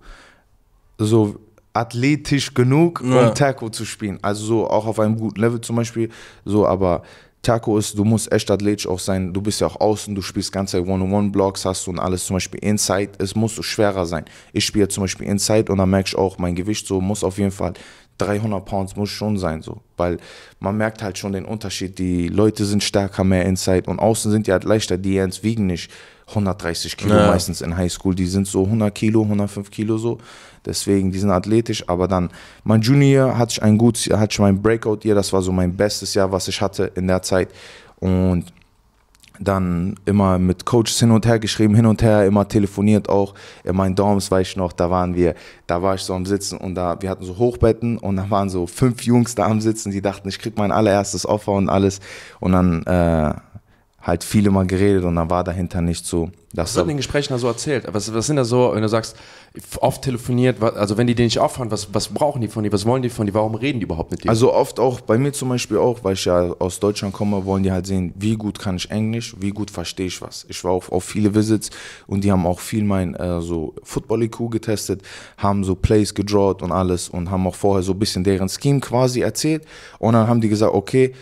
so athletisch genug, ja. um Taco zu spielen. Also so auch auf einem guten Level zum Beispiel. So, aber Taco ist, du musst echt athletisch auch sein. Du bist ja auch außen, du spielst ganze halt One-on-One-Blocks, hast du und alles. Zum Beispiel Inside, es muss so schwerer sein. Ich spiele zum Beispiel Inside und dann merke ich auch, mein Gewicht so muss auf jeden Fall 300 Pounds muss schon sein, so. Weil man merkt halt schon den Unterschied. Die Leute sind stärker, mehr Inside und außen sind die halt leichter. Die Jens wiegen nicht 130 Kilo ja. meistens in Highschool. Die sind so 100 Kilo, 105 Kilo so. Deswegen, die sind athletisch. Aber dann, mein Junior hatte ich ein gutes Jahr, hatte ich mein Breakout-Jahr. Das war so mein bestes Jahr, was ich hatte in der Zeit. Und dann immer mit Coaches hin und her geschrieben, hin und her, immer telefoniert auch. In meinen Dorms war ich noch, da waren wir, da war ich so am Sitzen und da, wir hatten so Hochbetten und da waren so fünf Jungs da am Sitzen, die dachten, ich krieg mein allererstes Offer und alles. Und dann äh, halt viele mal geredet und dann war dahinter nicht so das, das wird in den Gesprächen da so erzählt. Was, was sind da so, wenn du sagst, oft telefoniert, also wenn die den nicht aufhören, was, was brauchen die von dir, was wollen die von dir, warum reden die überhaupt mit dir? Also oft auch, bei mir zum Beispiel auch, weil ich ja aus Deutschland komme, wollen die halt sehen, wie gut kann ich Englisch, wie gut verstehe ich was. Ich war auch auf viele Visits und die haben auch viel mein äh, so Football-IQ getestet, haben so Plays gedrawt und alles und haben auch vorher so ein bisschen deren Scheme quasi erzählt und dann haben die gesagt, okay,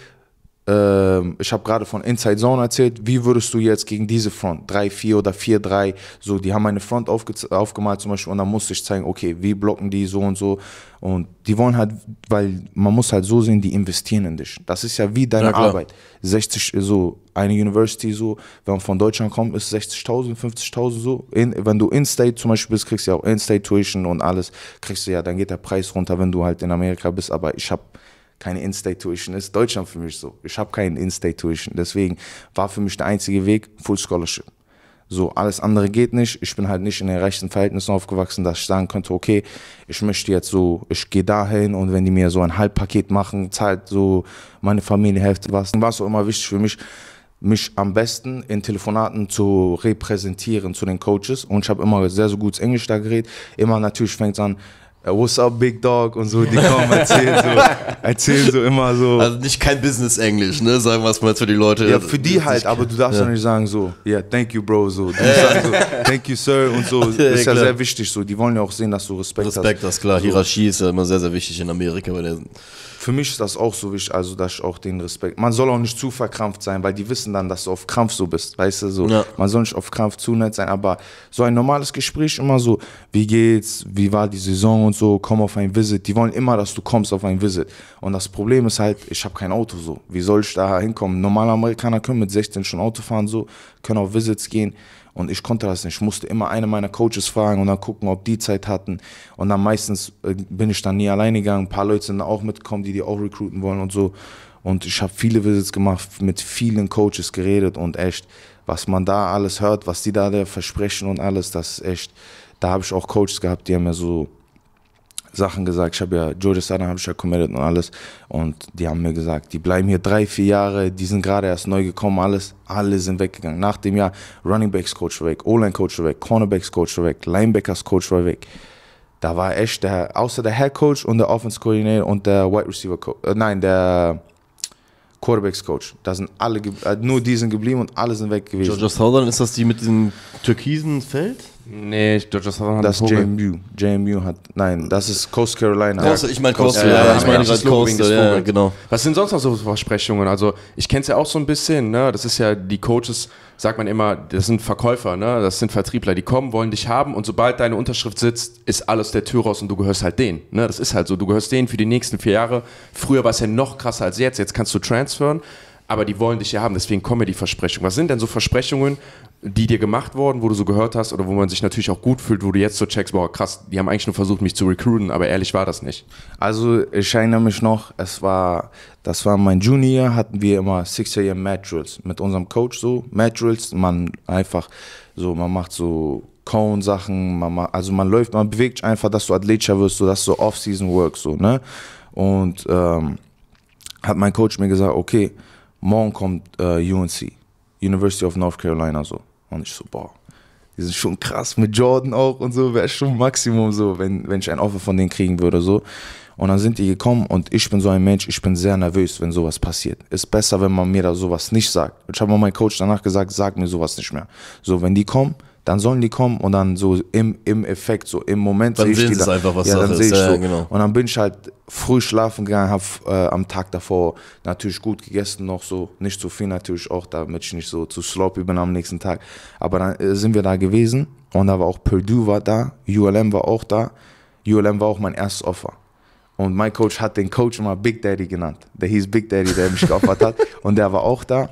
ähm, ich habe gerade von Inside Zone erzählt, wie würdest du jetzt gegen diese Front, 3-4 oder 4-3, so, die haben meine Front aufge aufgemalt zum Beispiel und dann musste ich zeigen, okay, wie blocken die so und so und die wollen halt, weil man muss halt so sehen, die investieren in dich. Das ist ja wie deine ja, Arbeit. 60, so, eine University so, wenn man von Deutschland kommt, ist 60.000, 50.000 so. In, wenn du In-State zum Beispiel bist, kriegst du ja auch In-State Tuition und alles, kriegst du ja, dann geht der Preis runter, wenn du halt in Amerika bist, aber ich habe keine Institution ist. Deutschland für mich so. Ich habe keine Institution. Deswegen war für mich der einzige Weg Full Scholarship. So, alles andere geht nicht. Ich bin halt nicht in den rechten Verhältnissen aufgewachsen, dass ich sagen könnte, okay, ich möchte jetzt so, ich gehe dahin und wenn die mir so ein Halbpaket machen, zahlt so meine Familie Hälfte was. War es auch immer wichtig für mich, mich am besten in Telefonaten zu repräsentieren zu den Coaches. Und ich habe immer sehr, sehr gutes Englisch da geredet. Immer natürlich fängt es an, äh, what's up, Big Dog? Und so, die kommen, erzählen so, *laughs* erzählen so immer so. Also nicht kein Business-Englisch, ne? Sagen wir es mal für die Leute. Ja, für die halt, aber du darfst ja nicht sagen so, yeah, thank you, Bro, so. Du musst sagen so, thank you, Sir und so. *laughs* Das ist ja, ja sehr wichtig so. Die wollen ja auch sehen, dass du Respekt, Respekt hast. Respekt, das ist klar. So. Hierarchie ist ja immer sehr, sehr wichtig in Amerika, weil der für mich ist das auch so wichtig, also dass ich auch den Respekt. Man soll auch nicht zu verkrampft sein, weil die wissen dann, dass du auf Krampf so bist, weißt du so. Ja. Man soll nicht auf Krampf zu nett sein, aber so ein normales Gespräch immer so, wie geht's, wie war die Saison und so, komm auf ein Visit. Die wollen immer, dass du kommst auf ein Visit. Und das Problem ist halt, ich habe kein Auto so. Wie soll ich da hinkommen? Normale Amerikaner können mit 16 schon Auto fahren so, können auf Visits gehen. Und ich konnte das nicht. Ich musste immer eine meiner Coaches fragen und dann gucken, ob die Zeit hatten. Und dann meistens äh, bin ich dann nie alleine gegangen. Ein paar Leute sind auch mitgekommen, die die auch recruiten wollen und so. Und ich habe viele Visits gemacht, mit vielen Coaches geredet und echt, was man da alles hört, was die da versprechen und alles, das ist echt. Da habe ich auch Coaches gehabt, die haben mir so Sachen gesagt. Ich habe ja Jordistana habe ich ja committed und alles. Und die haben mir gesagt, die bleiben hier drei, vier Jahre, die sind gerade erst neu gekommen, alles, alle sind weggegangen. Nach dem Jahr Running Backs Coach war weg, O-Line Coach war weg, Cornerbacks Coach war weg, Linebackers Coach war weg. Da war echt der, außer der Head Coach und der Offense Coordinator und der Wide Receiver Coach, äh, nein, der Quarterbacks Coach. Da sind alle, äh, nur die sind geblieben und alle sind weg gewesen. Georgia Southern, ist das die mit dem türkisen Feld? Nee, Georgia Southern hat das ist JMU. JMU hat, nein, das ist Coast Carolina. Coast, ich meine Coast, Coast, ja, ja, ich meine ja, Coast, ja, genau. Was sind sonst noch so Versprechungen? Also ich kenne es ja auch so ein bisschen, ne? das ist ja die Coaches sagt man immer, das sind Verkäufer, ne? das sind Vertriebler, die kommen, wollen dich haben und sobald deine Unterschrift sitzt, ist alles der Tür raus und du gehörst halt denen. Ne? Das ist halt so, du gehörst denen für die nächsten vier Jahre. Früher war es ja noch krasser als jetzt, jetzt kannst du transfern, aber die wollen dich ja haben, deswegen kommen ja die Versprechungen. Was sind denn so Versprechungen, die dir gemacht wurden, wo du so gehört hast oder wo man sich natürlich auch gut fühlt, wo du jetzt so checkst, boah, krass, die haben eigentlich nur versucht, mich zu recruiten, aber ehrlich war das nicht? Also ich erinnere mich noch, es war, das war mein Junior, hatten wir immer 6 AM Mad Drills mit unserem Coach so, Mad Drills, man einfach so, man macht so Cone-Sachen, also man läuft, man bewegt sich einfach, dass du athletischer wirst, so, dass du Off-Season-Work so, ne? Und ähm, hat mein Coach mir gesagt, okay, morgen kommt äh, UNC, University of North Carolina so und ich so, boah, die sind schon krass mit Jordan auch und so, wäre schon Maximum so, wenn, wenn ich ein Offer von denen kriegen würde. so. Und dann sind die gekommen und ich bin so ein Mensch, ich bin sehr nervös, wenn sowas passiert. Ist besser, wenn man mir da sowas nicht sagt. Ich habe mal meinem Coach danach gesagt, sag mir sowas nicht mehr. So, wenn die kommen, dann sollen die kommen und dann so im, im Effekt, so im Moment dann sehe ich die dann. einfach, was ja, dann sehe ich ja, so. Genau. Und dann bin ich halt früh schlafen gegangen, habe äh, am Tag davor natürlich gut gegessen, noch so, nicht zu viel natürlich auch, damit ich nicht so zu sloppy bin am nächsten Tag. Aber dann äh, sind wir da gewesen und da war auch Purdue war da, ULM war auch da. ULM war auch mein erstes Offer. Und mein Coach hat den Coach immer Big Daddy genannt. Der hieß Big Daddy, der mich geopfert hat. *laughs* Und der war auch da.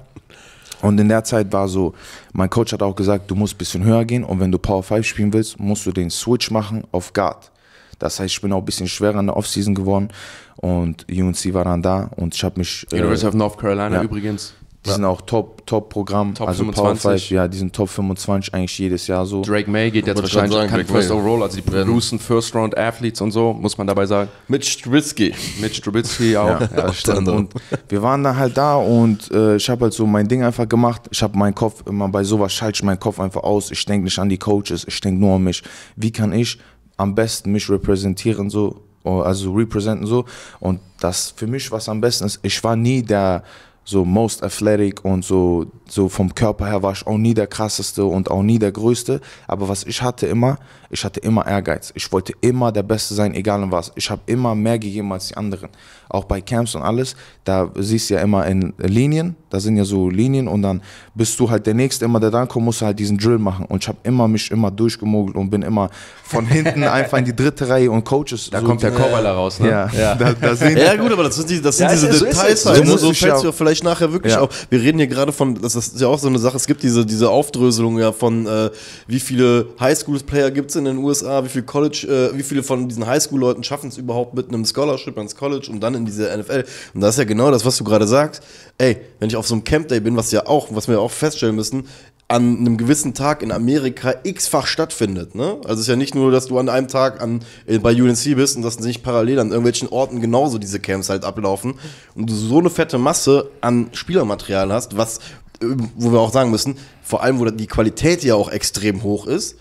Und in der Zeit war so, mein Coach hat auch gesagt, du musst ein bisschen höher gehen und wenn du Power 5 spielen willst, musst du den Switch machen auf Guard. Das heißt, ich bin auch ein bisschen schwerer in der Offseason geworden und UNC war dann da und ich habe mich. University äh, of North Carolina ja. übrigens. Die ja. sind auch top, top Programm. Top also 25. Power 5, ja, die sind Top 25 eigentlich jedes Jahr so. Drake May geht jetzt wahrscheinlich sagen, kann Drake First May. Overall, also die producen First Round Athletes und so, muss man dabei sagen. Mit Strubitsky. Mit Strubitsky auch. Ja, ja stimmt. Und wir waren dann halt da und äh, ich habe halt so mein Ding einfach gemacht. Ich habe meinen Kopf immer bei sowas schalte ich meinen Kopf einfach aus. Ich denke nicht an die Coaches, ich denke nur an mich. Wie kann ich am besten mich repräsentieren so, oh, also representen so und das für mich was am besten ist. Ich war nie der so most athletic und so, so vom Körper her war ich auch nie der krasseste und auch nie der größte. Aber was ich hatte immer, ich hatte immer Ehrgeiz. Ich wollte immer der Beste sein, egal in was. Ich habe immer mehr gegeben als die anderen auch bei Camps und alles, da siehst du ja immer in Linien, da sind ja so Linien und dann bist du halt der Nächste immer, der dann kommt, musst du halt diesen Drill machen. Und ich habe immer mich immer durchgemogelt und bin immer von hinten *laughs* einfach in die dritte Reihe und Coaches. Da so kommt der Korbballer raus, ne? Ja, ja. *laughs* Da, da ja gut, aber das sind, die, das sind ja, diese so Details halt. Ne? So, so fällst du ja vielleicht nachher wirklich ja. auf. Wir reden hier gerade von, das ist ja auch so eine Sache, es gibt diese, diese Aufdröselung ja von, äh, wie viele Highschool-Player gibt es in den USA, wie viele College, äh, wie viele von diesen Highschool-Leuten schaffen es überhaupt mit einem Scholarship ans College und dann in in dieser NFL. Und das ist ja genau das, was du gerade sagst. Ey, wenn ich auf so einem Camp Day bin, was ja auch, was wir auch feststellen müssen, an einem gewissen Tag in Amerika x-fach stattfindet. Ne? Also es ist ja nicht nur, dass du an einem Tag an, äh, bei UNC bist und dass nicht parallel an irgendwelchen Orten genauso diese Camps halt ablaufen und du so eine fette Masse an Spielermaterial hast, was, äh, wo wir auch sagen müssen, vor allem, wo die Qualität ja auch extrem hoch ist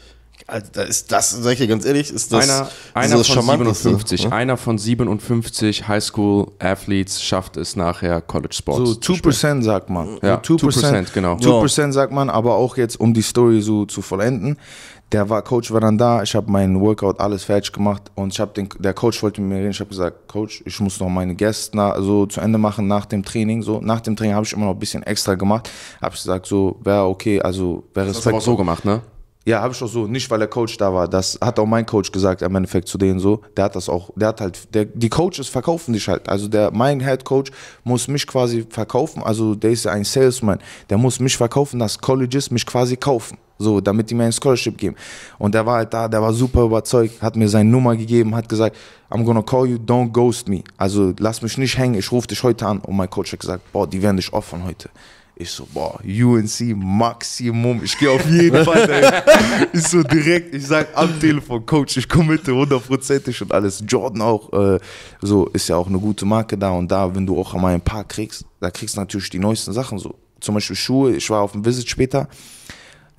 also da ist das, sag ich dir ganz ehrlich, ist das einer, einer von 57, ne? einer von 57 Highschool Athletes schafft es nachher College Sports. So 2% sagt man. Ja, 2%, 2% genau. 2% sagt man, aber auch jetzt, um die Story so zu vollenden. Der war, Coach war dann da, ich habe meinen Workout alles fertig gemacht und ich den, der Coach wollte mit mir reden, ich habe gesagt, Coach, ich muss noch meine Gäste na, so zu Ende machen nach dem Training. So, nach dem Training habe ich immer noch ein bisschen extra gemacht. Habe ich gesagt, so, wäre okay, also wäre es. Das hast du auch so gemacht, ne? Ja, habe ich auch so. Nicht, weil der Coach da war. Das hat auch mein Coach gesagt im Endeffekt zu denen so. Der hat das auch, der hat halt, der, die Coaches verkaufen dich halt. Also der, mein Head Coach muss mich quasi verkaufen. Also der ist ja ein Salesman. Der muss mich verkaufen, dass Colleges mich quasi kaufen. So, damit die mir ein Scholarship geben. Und der war halt da, der war super überzeugt, hat mir seine Nummer gegeben, hat gesagt, I'm gonna call you, don't ghost me. Also lass mich nicht hängen, ich rufe dich heute an. Und mein Coach hat gesagt, boah, die werden dich offen heute. Ich so, boah, UNC Maximum. Ich gehe auf jeden *laughs* Fall dahin. Ich so direkt, ich sag am Telefon, Coach, ich komme mit hundertprozentig und alles. Jordan auch, äh, so ist ja auch eine gute Marke da und da, wenn du auch einmal ein paar kriegst, da kriegst du natürlich die neuesten Sachen. So zum Beispiel Schuhe. Ich war auf dem Visit später.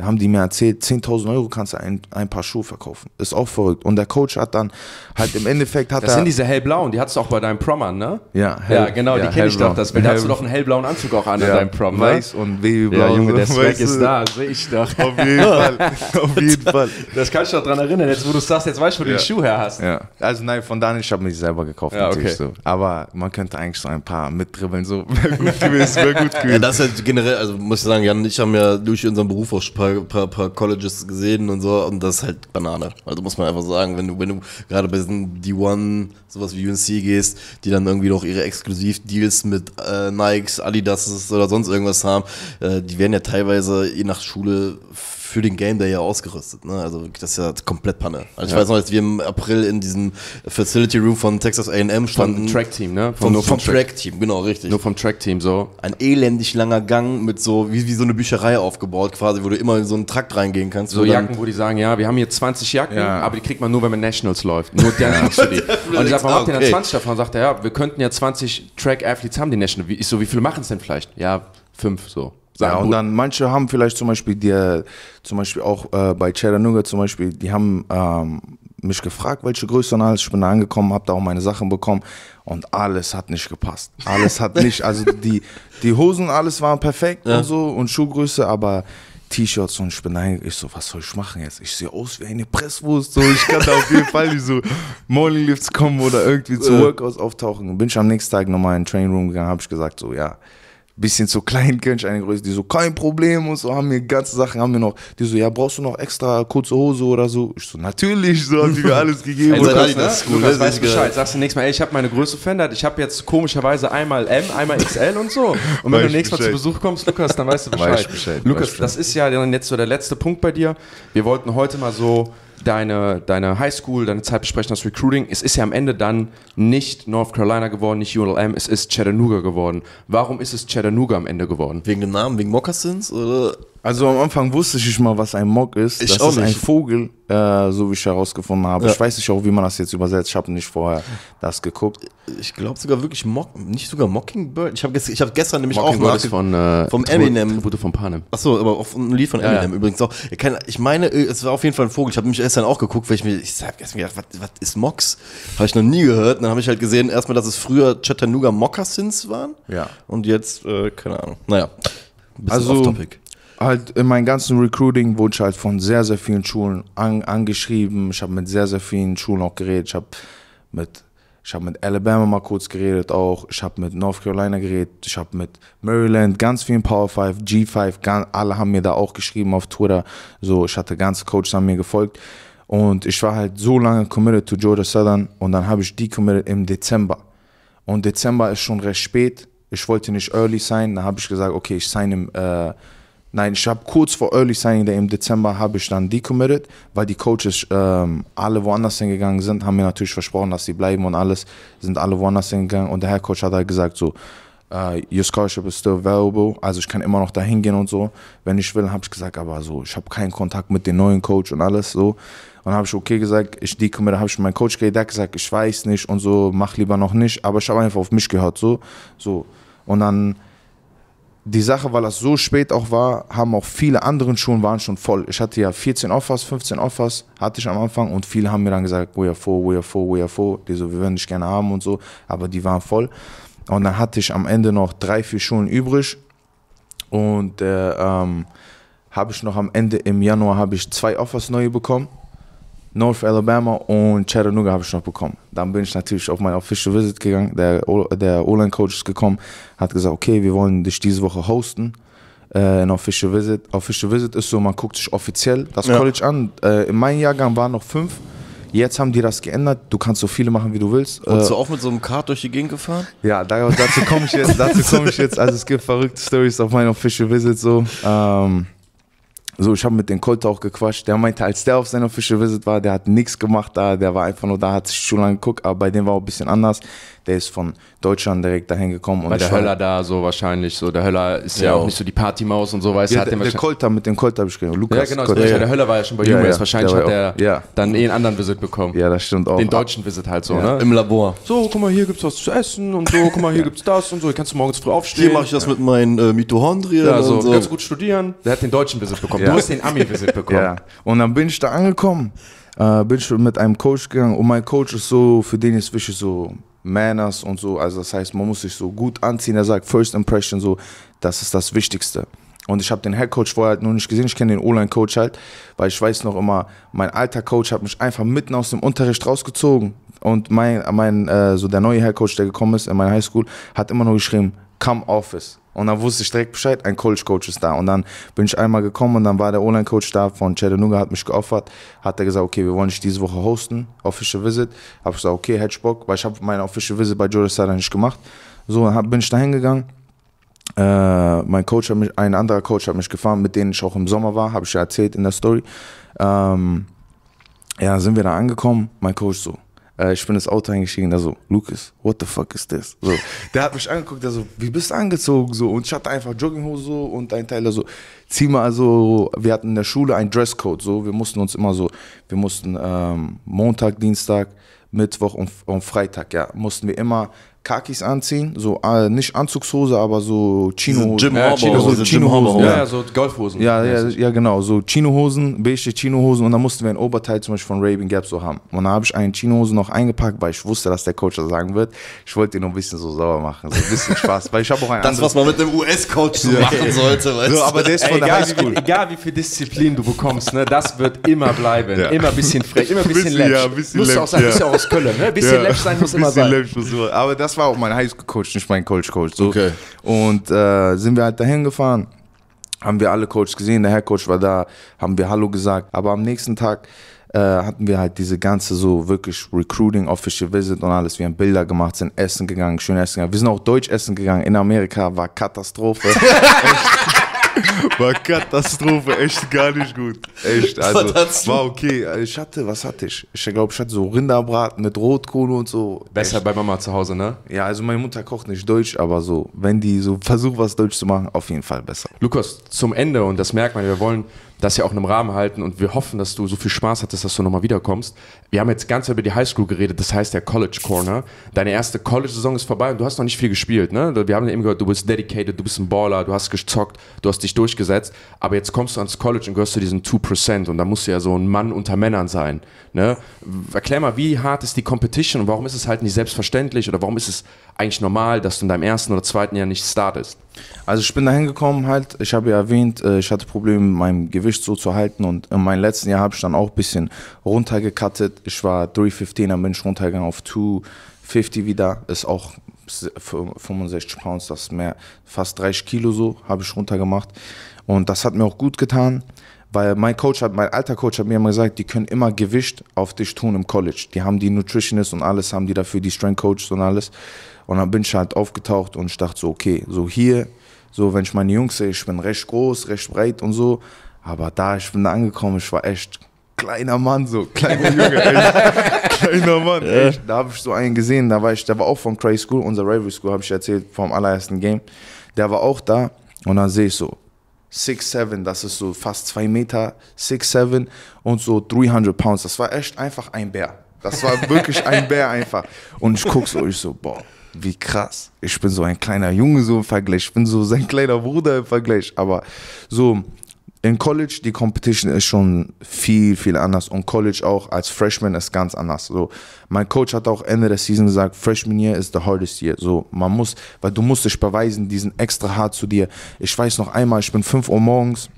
Da haben die mir erzählt, 10.000 Euro kannst du ein, ein paar Schuhe verkaufen. Ist auch verrückt. Und der Coach hat dann halt im Endeffekt hat Das er, sind diese hellblauen, die hattest du auch bei deinem Prom an, ne? Ja, hell, ja genau, ja, die kenne ich doch. Das, da hast du doch einen hellblauen Anzug auch an ja, in deinem Prom, ne? Weiß und Babyblau. Ja, Junge, der Swag ist da, sehe ich doch. *laughs* Auf jeden Fall, auf jeden *laughs* Fall. Das kann ich doch dran erinnern, jetzt wo du sagst, jetzt weißt du, wo du ja. die Schuhe her hast. Ja. Also nein, von daher, ich habe mich selber gekauft, ja, natürlich so. Aber man könnte eigentlich so ein paar mitdribbeln, so wäre *laughs* gut gewesen, wäre gut gewesen. Ja, das ist halt generell, also muss ich sagen, Jan ich habe ja durch unseren Beruf auch Spaß paar, paar, paar Colleges gesehen und so und das ist halt Banane. Also muss man einfach sagen, wenn du, wenn du gerade bei diesen D1 sowas wie UNC gehst, die dann irgendwie noch ihre Exklusivdeals mit äh, Nikes, Adidas oder sonst irgendwas haben, äh, die werden ja teilweise je nach Schule für den Game Day ja ausgerüstet. Ne? Also das ist ja komplett Panne. Also ja. ich weiß noch, als wir im April in diesem Facility Room von Texas A&M standen. Vom Track Team, ne? Von, vom, vom, vom Track, Team, genau, richtig. Nur vom Track Team, so. Ein elendig langer Gang mit so, wie, wie so eine Bücherei aufgebaut quasi, wo du immer in so einen Trakt reingehen kannst. So Jacken, wo die sagen, ja, wir haben hier 20 Jacken, ja. aber die kriegt man nur, wenn man Nationals läuft. Nur der *laughs* ja. *laughs* Und ich erst mal, ah, okay. habt dann 20 davon? Und sagt er, ja, wir könnten ja 20 Track-Athletes haben, die National. Ich so, wie viele machen es denn vielleicht? Ja, fünf, so. Sagen, ja, und gut. dann manche haben vielleicht zum Beispiel, dir, äh, zum Beispiel auch äh, bei Chattanooga zum Beispiel, die haben ähm, mich gefragt, welche Größe und alles. Ich bin da angekommen, habe da auch meine Sachen bekommen und alles hat nicht gepasst. Alles hat *laughs* nicht, also die, die Hosen, alles waren perfekt ja. und so und Schuhgröße, aber T-Shirts und ich bin nein, ich so, was soll ich machen jetzt? Ich sehe aus wie eine Presswurst, so, ich kann da auf jeden Fall nicht so Morning Lifts kommen oder irgendwie zu äh. Workouts auftauchen. Bin ich am nächsten Tag nochmal in den Training Room gegangen, habe ich gesagt, so, ja, bisschen zu klein, kennst eine Größe, die so, kein Problem und so, haben wir ganze Sachen, haben wir noch, die so, ja, brauchst du noch extra kurze Hose oder so? Ich so, natürlich, so haben die mir alles gegeben. Also, ey, ne? Lukas, das ne? Lukas, weißt Bescheid, sagst du nächstes Mal, ey, ich habe meine Größe verändert, ich habe jetzt komischerweise einmal M, einmal XL und so. Und wenn du nächstes Mal zu Besuch kommst, Lukas, dann weißt du Bescheid. Bescheid Lukas, das ist ja dann jetzt so der letzte Punkt bei dir. Wir wollten heute mal so deine, deine Highschool, deine Zeit besprechen, das Recruiting. Es ist ja am Ende dann nicht North Carolina geworden, nicht ULM, es ist Chattanooga geworden. Warum ist es Chattanooga am Ende geworden? Wegen dem Namen, wegen Moccasins? Oder? Also am Anfang wusste ich nicht mal, was ein Mock ist. Ich das ist nicht. ein Vogel, äh, so wie ich herausgefunden habe. Ja. Ich weiß nicht auch, wie man das jetzt übersetzt. Ich habe nicht vorher das geguckt. Ich glaube sogar wirklich Mock, nicht sogar Mockingbird. Ich habe gest, hab gestern nämlich auch mal von äh, vom Eminem. Tribute von Panem. Achso, aber auf ein Lied von Eminem ja, ja. übrigens auch. Ich meine, äh, es war auf jeden Fall ein Vogel. Ich habe mich gestern auch geguckt, weil ich mir, ich habe gestern gedacht, was, ist Mocks? Habe ich noch nie gehört. Und dann habe ich halt gesehen, erstmal, dass es früher Chattanooga Moccasins waren. Ja. Und jetzt, äh, keine Ahnung. Naja. Bisschen also, halt in meinem ganzen Recruiting wurde ich halt von sehr, sehr vielen Schulen an, angeschrieben. Ich habe mit sehr, sehr vielen Schulen auch geredet. Ich habe mit, hab mit Alabama mal kurz geredet auch. Ich habe mit North Carolina geredet. Ich habe mit Maryland, ganz vielen Power 5, G5, ganz, alle haben mir da auch geschrieben auf Twitter. So, ich hatte ganze Coaches an mir gefolgt. Und ich war halt so lange committed to Georgia Southern und dann habe ich die committed im Dezember. Und Dezember ist schon recht spät. Ich wollte nicht early sein. Dann habe ich gesagt, okay, ich sign im äh, Nein, ich habe kurz vor Early Signing Day im Dezember habe ich dann decommitted, weil die Coaches ähm, alle woanders hingegangen sind, haben mir natürlich versprochen, dass sie bleiben und alles, sind alle woanders hingegangen und der Head Coach hat halt gesagt so, Uh, your scholarship is still available, also ich kann immer noch da hingehen und so. Wenn ich will, habe ich gesagt, aber so, ich habe keinen Kontakt mit dem neuen Coach und alles so. Und habe ich okay gesagt, ich dekommitte, habe ich meinen Coach geht, der hat gesagt, ich weiß nicht und so, mach lieber noch nicht, aber ich habe einfach auf mich gehört, so. so. Und dann die Sache, weil das so spät auch war, haben auch viele anderen Schulen waren schon voll. Ich hatte ja 14 Offers, 15 Offers hatte ich am Anfang und viele haben mir dann gesagt, we are four, we are four, we are four. Die so, wir würden dich gerne haben und so, aber die waren voll. Und dann hatte ich am Ende noch drei, vier Schulen übrig und äh, ähm, habe ich noch am Ende im Januar habe ich zwei Offers neue bekommen North Alabama und Chattanooga habe ich noch bekommen. Dann bin ich natürlich auf mein Official Visit gegangen. Der, der Online-Coach ist gekommen, hat gesagt, okay, wir wollen dich diese Woche hosten. Äh, in Official Visit. Official Visit ist so, man guckt sich offiziell das ja. College an. Äh, in meinem Jahrgang waren noch fünf. Jetzt haben die das geändert. Du kannst so viele machen, wie du willst. Wurdest äh, du auch mit so einem Kart durch die Gegend gefahren? Ja, dazu komme ich jetzt. Dazu komme ich jetzt. Also es gibt verrückte Stories auf meinen Official Visit so. Ähm, so, ich habe mit den Colt auch gequatscht. Der meinte, als der auf seiner Official Visit war, der hat nichts gemacht da, der war einfach nur da, hat sich schon lange geguckt, aber bei dem war auch ein bisschen anders der ist von Deutschland direkt dahin gekommen. Weil und der Höller da so wahrscheinlich, so der Höller ist ja, ja auch nicht so die Partymaus und so, weißt du. Ja, der, Kolter, mit dem Kolter habe ich geredet. Lukas ja, genau, Kolter, ja. der Höller war ja schon bei ja, Jumas, wahrscheinlich der hat der dann eh einen anderen Visit bekommen. Ja, das stimmt auch. Den deutschen Visit halt so, ne? Im Labor. So, guck mal, hier gibt's was zu essen und so, guck mal, hier gibt's das und so, hier kannst du morgens früh aufstehen. Hier mache ich das mit meinen äh, Mitochondrien ja, so. und so. Kannst gut studieren. Der hat den deutschen Visit bekommen, du hast den Ami-Visit bekommen. Ja, und dann bin ich da angekommen. Äh, bin ich mit einem Coach gegangen und mein Coach ist so, für den ist wirklich so Manners und so. Also das heißt, man muss sich so gut anziehen. Er sagt, First Impression, so, das ist das Wichtigste. Und ich habe den Head Coach vorher halt noch nicht gesehen. Ich kenne den Online-Coach halt, weil ich weiß noch immer, mein alter Coach hat mich einfach mitten aus dem Unterricht rausgezogen. Und mein, mein äh, so der neue Head Coach, der gekommen ist in meiner Highschool, hat immer nur geschrieben, come office. Und dann wusste ich direkt Bescheid, ein College-Coach ist da. Und dann bin ich einmal gekommen und dann war der Online-Coach da von Chattanooga, hat mich geoffert, hat er gesagt, okay, wir wollen dich diese Woche hosten, Official Visit. Habe ich gesagt, okay, hätte ich Bock, weil ich habe meine Official Visit bei Georgia Southern nicht gemacht. So, dann bin ich da hingegangen. Äh, mein Coach hat mich, ein anderer Coach hat mich gefahren, mit dem ich auch im Sommer war, habe ich ja erzählt in der Story. Ähm, ja, sind wir da angekommen, mein Coach so, äh, ich bin ins Auto eingestiegen, da so, Lucas, what the fuck is this? So, der hat mich angeguckt, der so, wie bist du angezogen? So, und ich hatte einfach Jogginghose so und ein Teil so, zieh mal also, wir hatten in der Schule einen Dresscode, so, wir mussten uns immer so, wir mussten ähm, Montag, Dienstag, Mittwoch und, und Freitag, ja, mussten wir immer Kakis anziehen, so äh, nicht Anzugshose, aber so Chinohosen. Gym ja, Chino, so Ja, ja, so Golfhosen. Ja, ja, ja, genau, so Chinohosen, beige Chinohosen und dann mussten wir ein Oberteil zum Beispiel von Raven Gap so haben. Und da habe ich einen Chinohosen noch eingepackt, weil ich wusste, dass der Coach das sagen wird. Ich wollte ihn nur ein bisschen so sauer machen, so ein bisschen Spaß, weil ich habe auch einen *laughs* Das, was man mit einem US-Coach so machen sollte, weißt du. So, aber der ist von der Highschool. egal wie viel Disziplin du bekommst, ne, das wird immer bleiben. Ja. Immer ein bisschen frech, immer ein bisschen läppisch. Ja, bisschen musst auch sein, ja. ja auch aus Köln, ne? Ein bisschen ja. läppisch sein muss immer sein. Läppisch, muss immer. Aber das das war auch mein Highschool-Coach, nicht mein College-Coach. So. Okay. Und äh, sind wir halt dahin gefahren, haben wir alle Coaches gesehen, der Herr Coach war da, haben wir Hallo gesagt. Aber am nächsten Tag äh, hatten wir halt diese ganze so wirklich Recruiting, Official Visit und alles. Wir haben Bilder gemacht, sind essen gegangen, schön essen gegangen. Wir sind auch Deutsch essen gegangen. In Amerika war Katastrophe. *laughs* war *laughs* Katastrophe, echt gar nicht gut. Echt, also war okay. Ich hatte, was hatte ich? Ich glaube, ich hatte so Rinderbraten mit Rotkohle und so. Besser echt. bei Mama zu Hause, ne? Ja, also meine Mutter kocht nicht Deutsch, aber so, wenn die so versucht, was Deutsch zu machen, auf jeden Fall besser. Lukas, zum Ende, und das merkt man, wir wollen das ja auch in einem Rahmen halten und wir hoffen, dass du so viel Spaß hattest, dass du nochmal wiederkommst. Wir haben jetzt ganz über die Highschool geredet, das heißt der College Corner. Deine erste College-Saison ist vorbei und du hast noch nicht viel gespielt. Ne? Wir haben eben gehört, du bist dedicated, du bist ein Baller, du hast gezockt, du hast dich durchgesetzt, aber jetzt kommst du ans College und gehörst zu diesen 2% und da musst du ja so ein Mann unter Männern sein. Ne? Erklär mal, wie hart ist die Competition und warum ist es halt nicht selbstverständlich oder warum ist es eigentlich normal, dass du in deinem ersten oder zweiten Jahr nicht startest? Also ich bin da hingekommen halt, ich habe ja erwähnt, äh, ich hatte Probleme mein Gewicht so zu halten und in meinem letzten Jahr habe ich dann auch ein bisschen runtergekattet. Ich war 315, dann bin ich runtergegangen auf 250 wieder, ist auch 65 Pounds, das ist mehr, fast 30 Kilo so, habe ich runtergemacht und das hat mir auch gut getan weil mein Coach hat, mein alter Coach hat mir immer gesagt, die können immer Gewicht auf dich tun im College. Die haben die Nutritionist und alles, haben die dafür die Strength Coaches und alles. Und dann bin ich halt aufgetaucht und ich dachte so, okay, so hier, so wenn ich meine Jungs sehe, ich bin recht groß, recht breit und so. Aber da, ich bin da angekommen, ich war echt kleiner Mann, so kleiner Junge, echt, *laughs* kleiner Mann. Echt. Da habe ich so einen gesehen, da war ich, der war auch von Cray School, unser Rivalry School, habe ich erzählt, vom allerersten Game. Der war auch da und dann sehe ich so, 6'7, das ist so fast 2 Meter, 6'7 und so 300 Pounds. Das war echt einfach ein Bär. Das war wirklich ein Bär einfach. Und ich gucke so, ich so, boah, wie krass. Ich bin so ein kleiner Junge so im Vergleich. Ich bin so sein kleiner Bruder im Vergleich. Aber so in College, die Competition ist schon viel, viel anders. Und College auch als Freshman ist ganz anders. So, mein Coach hat auch Ende der Season gesagt, Freshman Year ist the hardest year. So, man muss, weil du musst dich beweisen, die sind extra hart zu dir. Ich weiß noch einmal, ich bin 5 Uhr morgens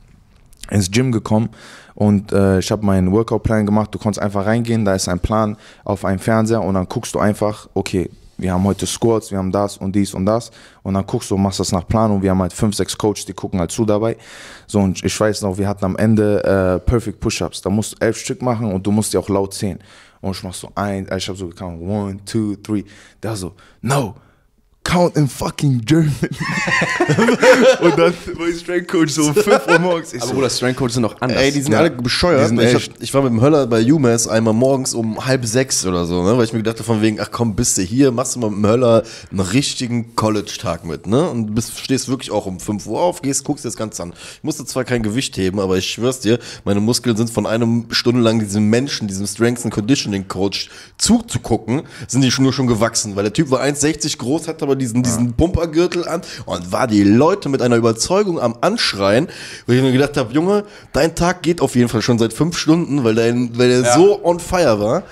ins Gym gekommen und äh, ich habe meinen Workout-Plan gemacht. Du konntest einfach reingehen, da ist ein Plan auf einem Fernseher und dann guckst du einfach, okay, wir haben heute Squats, wir haben das und dies und das. Und dann guckst du, machst das nach Planung. wir haben halt fünf, sechs Coaches, die gucken halt zu dabei. So, und ich weiß noch, wir hatten am Ende äh, Perfect Push-Ups. Da musst du elf Stück machen und du musst die auch laut zählen. Und ich mach so ein, ich habe so gekommen, one, two, three. Da so, no, Count in fucking German. *laughs* und dann war ich Strength Coach so um 5 Uhr morgens. Ich Aber so, Bruder, Strength Coaches sind auch anders. Ey, die sind ja. alle bescheuert. Sind ich, hab, ich, war mit dem Höller bei UMass einmal morgens um halb sechs oder so, ne? weil ich mir gedacht habe, von wegen, ach komm, bist du hier, machst du mal mit dem Höller einen richtigen College-Tag mit. ne? Und bist, stehst wirklich auch um 5 Uhr auf, gehst, guckst dir das Ganze an. Ich musste zwar kein Gewicht heben, aber ich schwör's dir, meine Muskeln sind von einem Stunde lang diesem Menschen, diesem Strength and Conditioning Coach zuzugucken, sind die schon nur schon gewachsen, weil der Typ war 1,60 groß, hat aber oder diesen, diesen Pumpergürtel an und war die Leute mit einer Überzeugung am Anschreien, wo ich mir gedacht habe, Junge, dein Tag geht auf jeden Fall schon seit fünf Stunden, weil, dein, weil der ja. so on fire war.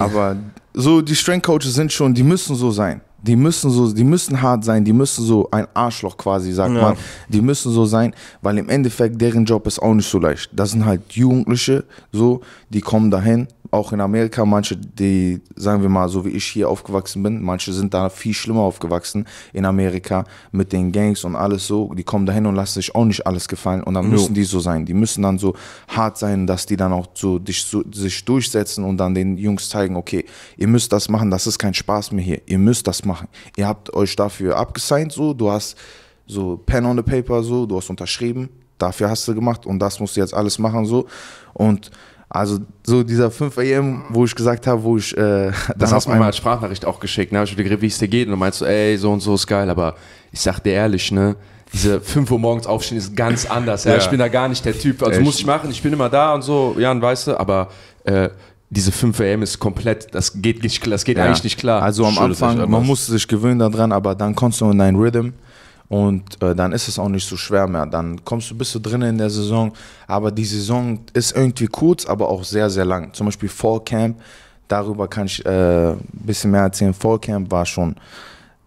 Aber so, die Strength Coaches sind schon, die müssen so sein die müssen so, die müssen hart sein, die müssen so ein Arschloch quasi, sagt ja. man. Die müssen so sein, weil im Endeffekt deren Job ist auch nicht so leicht. Das sind halt Jugendliche, so, die kommen dahin, auch in Amerika manche, die, sagen wir mal, so wie ich hier aufgewachsen bin, manche sind da viel schlimmer aufgewachsen in Amerika mit den Gangs und alles so. Die kommen dahin und lassen sich auch nicht alles gefallen und dann müssen die so sein. Die müssen dann so hart sein, dass die dann auch so, dich, so sich durchsetzen und dann den Jungs zeigen, okay, ihr müsst das machen, das ist kein Spaß mehr hier. Ihr müsst das machen. Ihr habt euch dafür abgesigned, so, du hast so Pen on the Paper, so, du hast unterschrieben, dafür hast du gemacht und das musst du jetzt alles machen, so. Und also so dieser 5 AM, wo ich gesagt habe, wo ich... Äh, *laughs* das hast du mir mal als Sprachnachricht auch geschickt, ne? Hab ich begriffen, wie es dir geht. Und du meinst so, ey, so und so ist geil. Aber ich sag dir ehrlich, ne? Diese 5 Uhr morgens aufstehen ist ganz anders. ja. ja. Ich bin da gar nicht der Typ. Also Echt? muss ich machen, ich bin immer da und so. Jan, weißt du, aber... Äh, diese 5 AM ist komplett, das geht, nicht, das geht ja. eigentlich nicht klar. Also am Anfang, man musste sich gewöhnen daran, aber dann kommst du in deinen Rhythm. Und äh, dann ist es auch nicht so schwer mehr. Dann kommst du, bist du drinnen in der Saison. Aber die Saison ist irgendwie kurz, aber auch sehr, sehr lang. Zum Beispiel Fall Camp, darüber kann ich äh, ein bisschen mehr erzählen. Fall Camp war schon,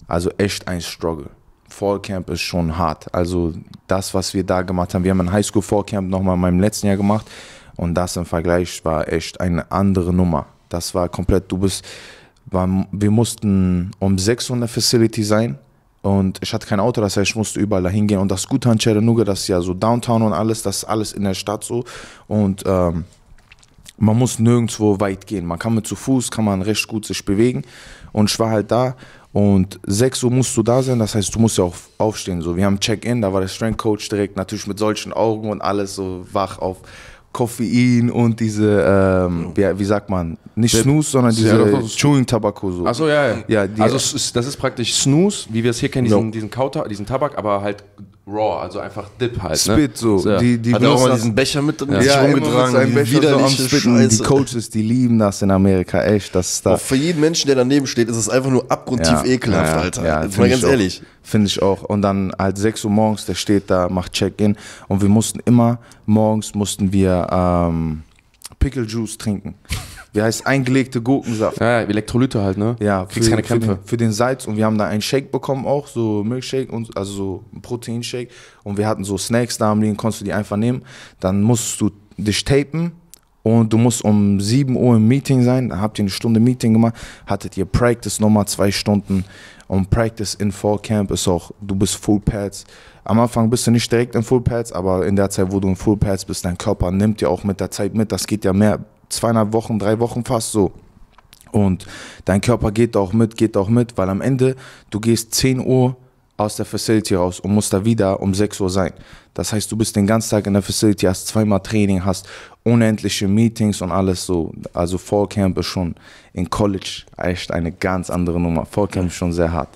also echt ein Struggle. Fall Camp ist schon hart. Also das, was wir da gemacht haben, wir haben ein Highschool Fall Camp nochmal in meinem letzten Jahr gemacht. Und das im Vergleich war echt eine andere Nummer. Das war komplett, du bist, war, wir mussten um 6 Uhr in der Facility sein und ich hatte kein Auto, das heißt, ich musste überall dahin gehen. Und das Gute an Chattanooga, das ist ja so Downtown und alles, das ist alles in der Stadt so. Und ähm, man muss nirgendwo weit gehen. Man kann mit zu Fuß, kann man recht gut sich bewegen. Und ich war halt da. Und 6 Uhr musst du da sein, das heißt, du musst ja auch aufstehen. So, wir haben Check-in, da war der Strength Coach direkt natürlich mit solchen Augen und alles so wach auf. Koffein und diese, ähm, wie, wie, sagt man, nicht Der, Snooze, sondern diese Chewing-Tabako. So. Achso, ja, ja. ja die, also das ist praktisch Snooze, wie wir es hier kennen, diesen, no. diesen, Kauta, diesen Tabak, aber halt raw, also einfach Dip halt. Ne? Spit so. so ja. die, die Hat auch mal diesen Becher mit drin, ja. ja rumgetragen. Becher so am Spitten. Scheiße. Die Coaches, die lieben das in Amerika, echt. Das ist da. für jeden Menschen, der daneben steht, ist es einfach nur abgrundtief ja. ekelhaft, ja, Alter. Ja, mal ganz ehrlich. Finde ich auch. Und dann halt 6 Uhr morgens, der steht da, macht Check-in. Und wir mussten immer, morgens mussten wir ähm, Pickle Juice trinken wie heißt eingelegte Gurkensaft. Ja, ja Elektrolyte halt, ne? Ja, kriegst für, keine Krämpfe. Für den, für den Salz und wir haben da einen Shake bekommen auch, so Milkshake und also so Proteinshake und wir hatten so Snacks da am liegen, konntest du die einfach nehmen. Dann musst du dich tapen und du musst um 7 Uhr im Meeting sein. Da habt ihr eine Stunde Meeting gemacht, hattet ihr Practice nochmal zwei Stunden. Und Practice in Fall Camp ist auch, du bist Full Pads. Am Anfang bist du nicht direkt in Full Pads, aber in der Zeit, wo du in Full Pads bist, dein Körper nimmt dir auch mit der Zeit mit. Das geht ja mehr zweieinhalb Wochen, drei Wochen fast so. Und dein Körper geht auch mit, geht auch mit, weil am Ende, du gehst 10 Uhr aus der Facility raus und musst da wieder um 6 Uhr sein. Das heißt, du bist den ganzen Tag in der Facility, hast zweimal Training, hast unendliche Meetings und alles so. Also Fallcamp ist schon in College echt eine ganz andere Nummer. Fallcamp ist schon sehr hart.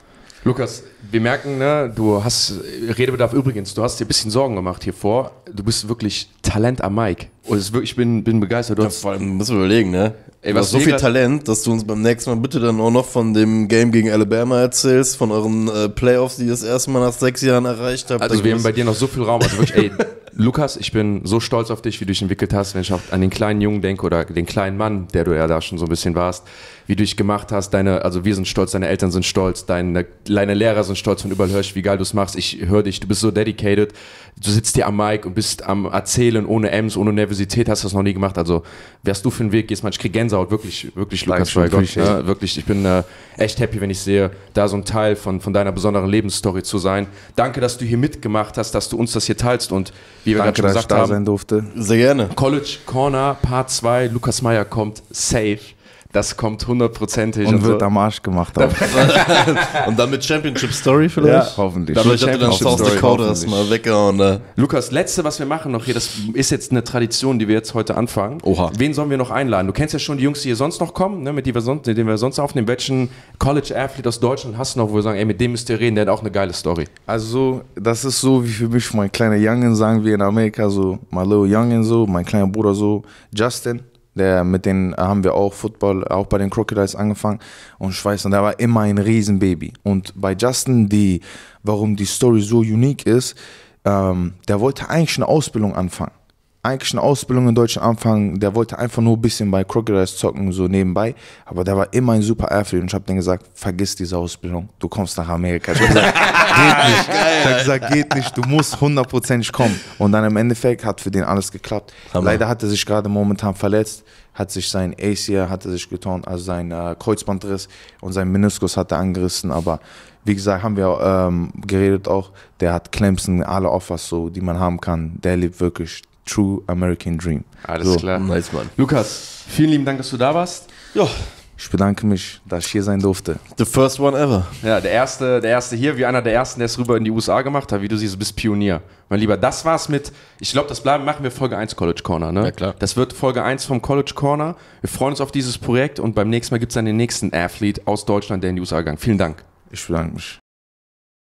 Lukas, wir merken, ne, du hast Redebedarf übrigens, du hast dir ein bisschen Sorgen gemacht hier vor. Du bist wirklich Talent am Mike. Und es wirklich, ich bin, bin begeistert. Du ja, vor allem müssen wir überlegen, ne? Ey, du was hast so viel Talent, dass du uns beim nächsten Mal bitte dann auch noch von dem Game gegen Alabama erzählst, von euren äh, Playoffs, die ihr das erste Mal nach sechs Jahren erreicht habt. Also wir haben bei dir noch so viel Raum. Also wirklich, ey, *laughs* Lukas, ich bin so stolz auf dich, wie du dich entwickelt hast. Wenn ich an den kleinen Jungen denke oder den kleinen Mann, der du ja da schon so ein bisschen warst, wie du dich gemacht hast, deine, also wir sind stolz, deine Eltern sind stolz, deine, deine Lehrer sind stolz, und überall hörst, ich, wie geil du es machst. Ich höre dich, du bist so dedicated. Du sitzt hier am Mic und bist am Erzählen ohne Ems, ohne Nervosität Nervosität hast du das noch nie gemacht. Also wärst du für den Weg gehst, man, ich krieg Gänsehaut, wirklich, wirklich, Lukas Schweigott. Ne? Wirklich, ich bin äh, echt happy, wenn ich sehe, da so ein Teil von, von deiner besonderen Lebensstory zu sein. Danke, dass du hier mitgemacht hast, dass du uns das hier teilst und wie wir gerade schon gesagt haben. Sehr gerne. College Corner Part 2, Lukas Meyer kommt safe das kommt hundertprozentig. Und, und wird so. am Arsch gemacht. *laughs* und dann mit Championship Story vielleicht? Ja, hoffentlich. Dadurch habt ihr dann South Dakota erstmal weggehauen. Ne? Lukas, letzte, was wir machen noch hier, das ist jetzt eine Tradition, die wir jetzt heute anfangen. Oha. Wen sollen wir noch einladen? Du kennst ja schon die Jungs, die hier sonst noch kommen, ne, mit denen wir sonst, mit denen wir sonst aufnehmen. Welchen College-Athlete aus Deutschland hast du noch, wo wir sagen, ey, mit dem müsst ihr reden, der hat auch eine geile Story? Also, das ist so wie für mich mein kleiner Youngin, sagen wir in Amerika so, my little Youngin so, mein kleiner Bruder so, Justin. Der, mit denen äh, haben wir auch Football, auch bei den Crocodiles angefangen und Schweiß. und der war immer ein Riesenbaby. Und bei Justin die, warum die Story so unique ist, ähm, der wollte eigentlich eine Ausbildung anfangen eigentlich eine Ausbildung in Deutschland anfangen. Der wollte einfach nur ein bisschen bei Crocodiles zocken, so nebenbei. Aber der war immer ein super Airfield und ich habe dann gesagt, vergiss diese Ausbildung, du kommst nach Amerika. Ich habe gesagt, *laughs* geht nicht. gesagt, geht nicht, du musst hundertprozentig kommen. Und dann im Endeffekt hat für den alles geklappt. Hammer. Leider hat er sich gerade momentan verletzt, hat sich sein ACL, hat er sich getan, also sein äh, Kreuzbandriss und sein Meniskus hat er angerissen, aber wie gesagt, haben wir ähm, geredet auch, der hat Clemson alle Offers, so, die man haben kann. Der lebt wirklich True American Dream. Alles so. klar. Nice, Mann. Lukas, vielen lieben Dank, dass du da warst. Jo. Ich bedanke mich, dass ich hier sein durfte. The first one ever. Ja, der erste, der erste hier, wie einer der ersten, der es rüber in die USA gemacht hat. Wie du siehst, du bist Pionier. Mein Lieber, das war's mit, ich glaube, das bleiben, machen wir Folge 1 College Corner, ne? Ja, klar. Das wird Folge 1 vom College Corner. Wir freuen uns auf dieses Projekt und beim nächsten Mal gibt's dann den nächsten Athlete aus Deutschland, der in die USA gegangen Vielen Dank. Ich bedanke mich.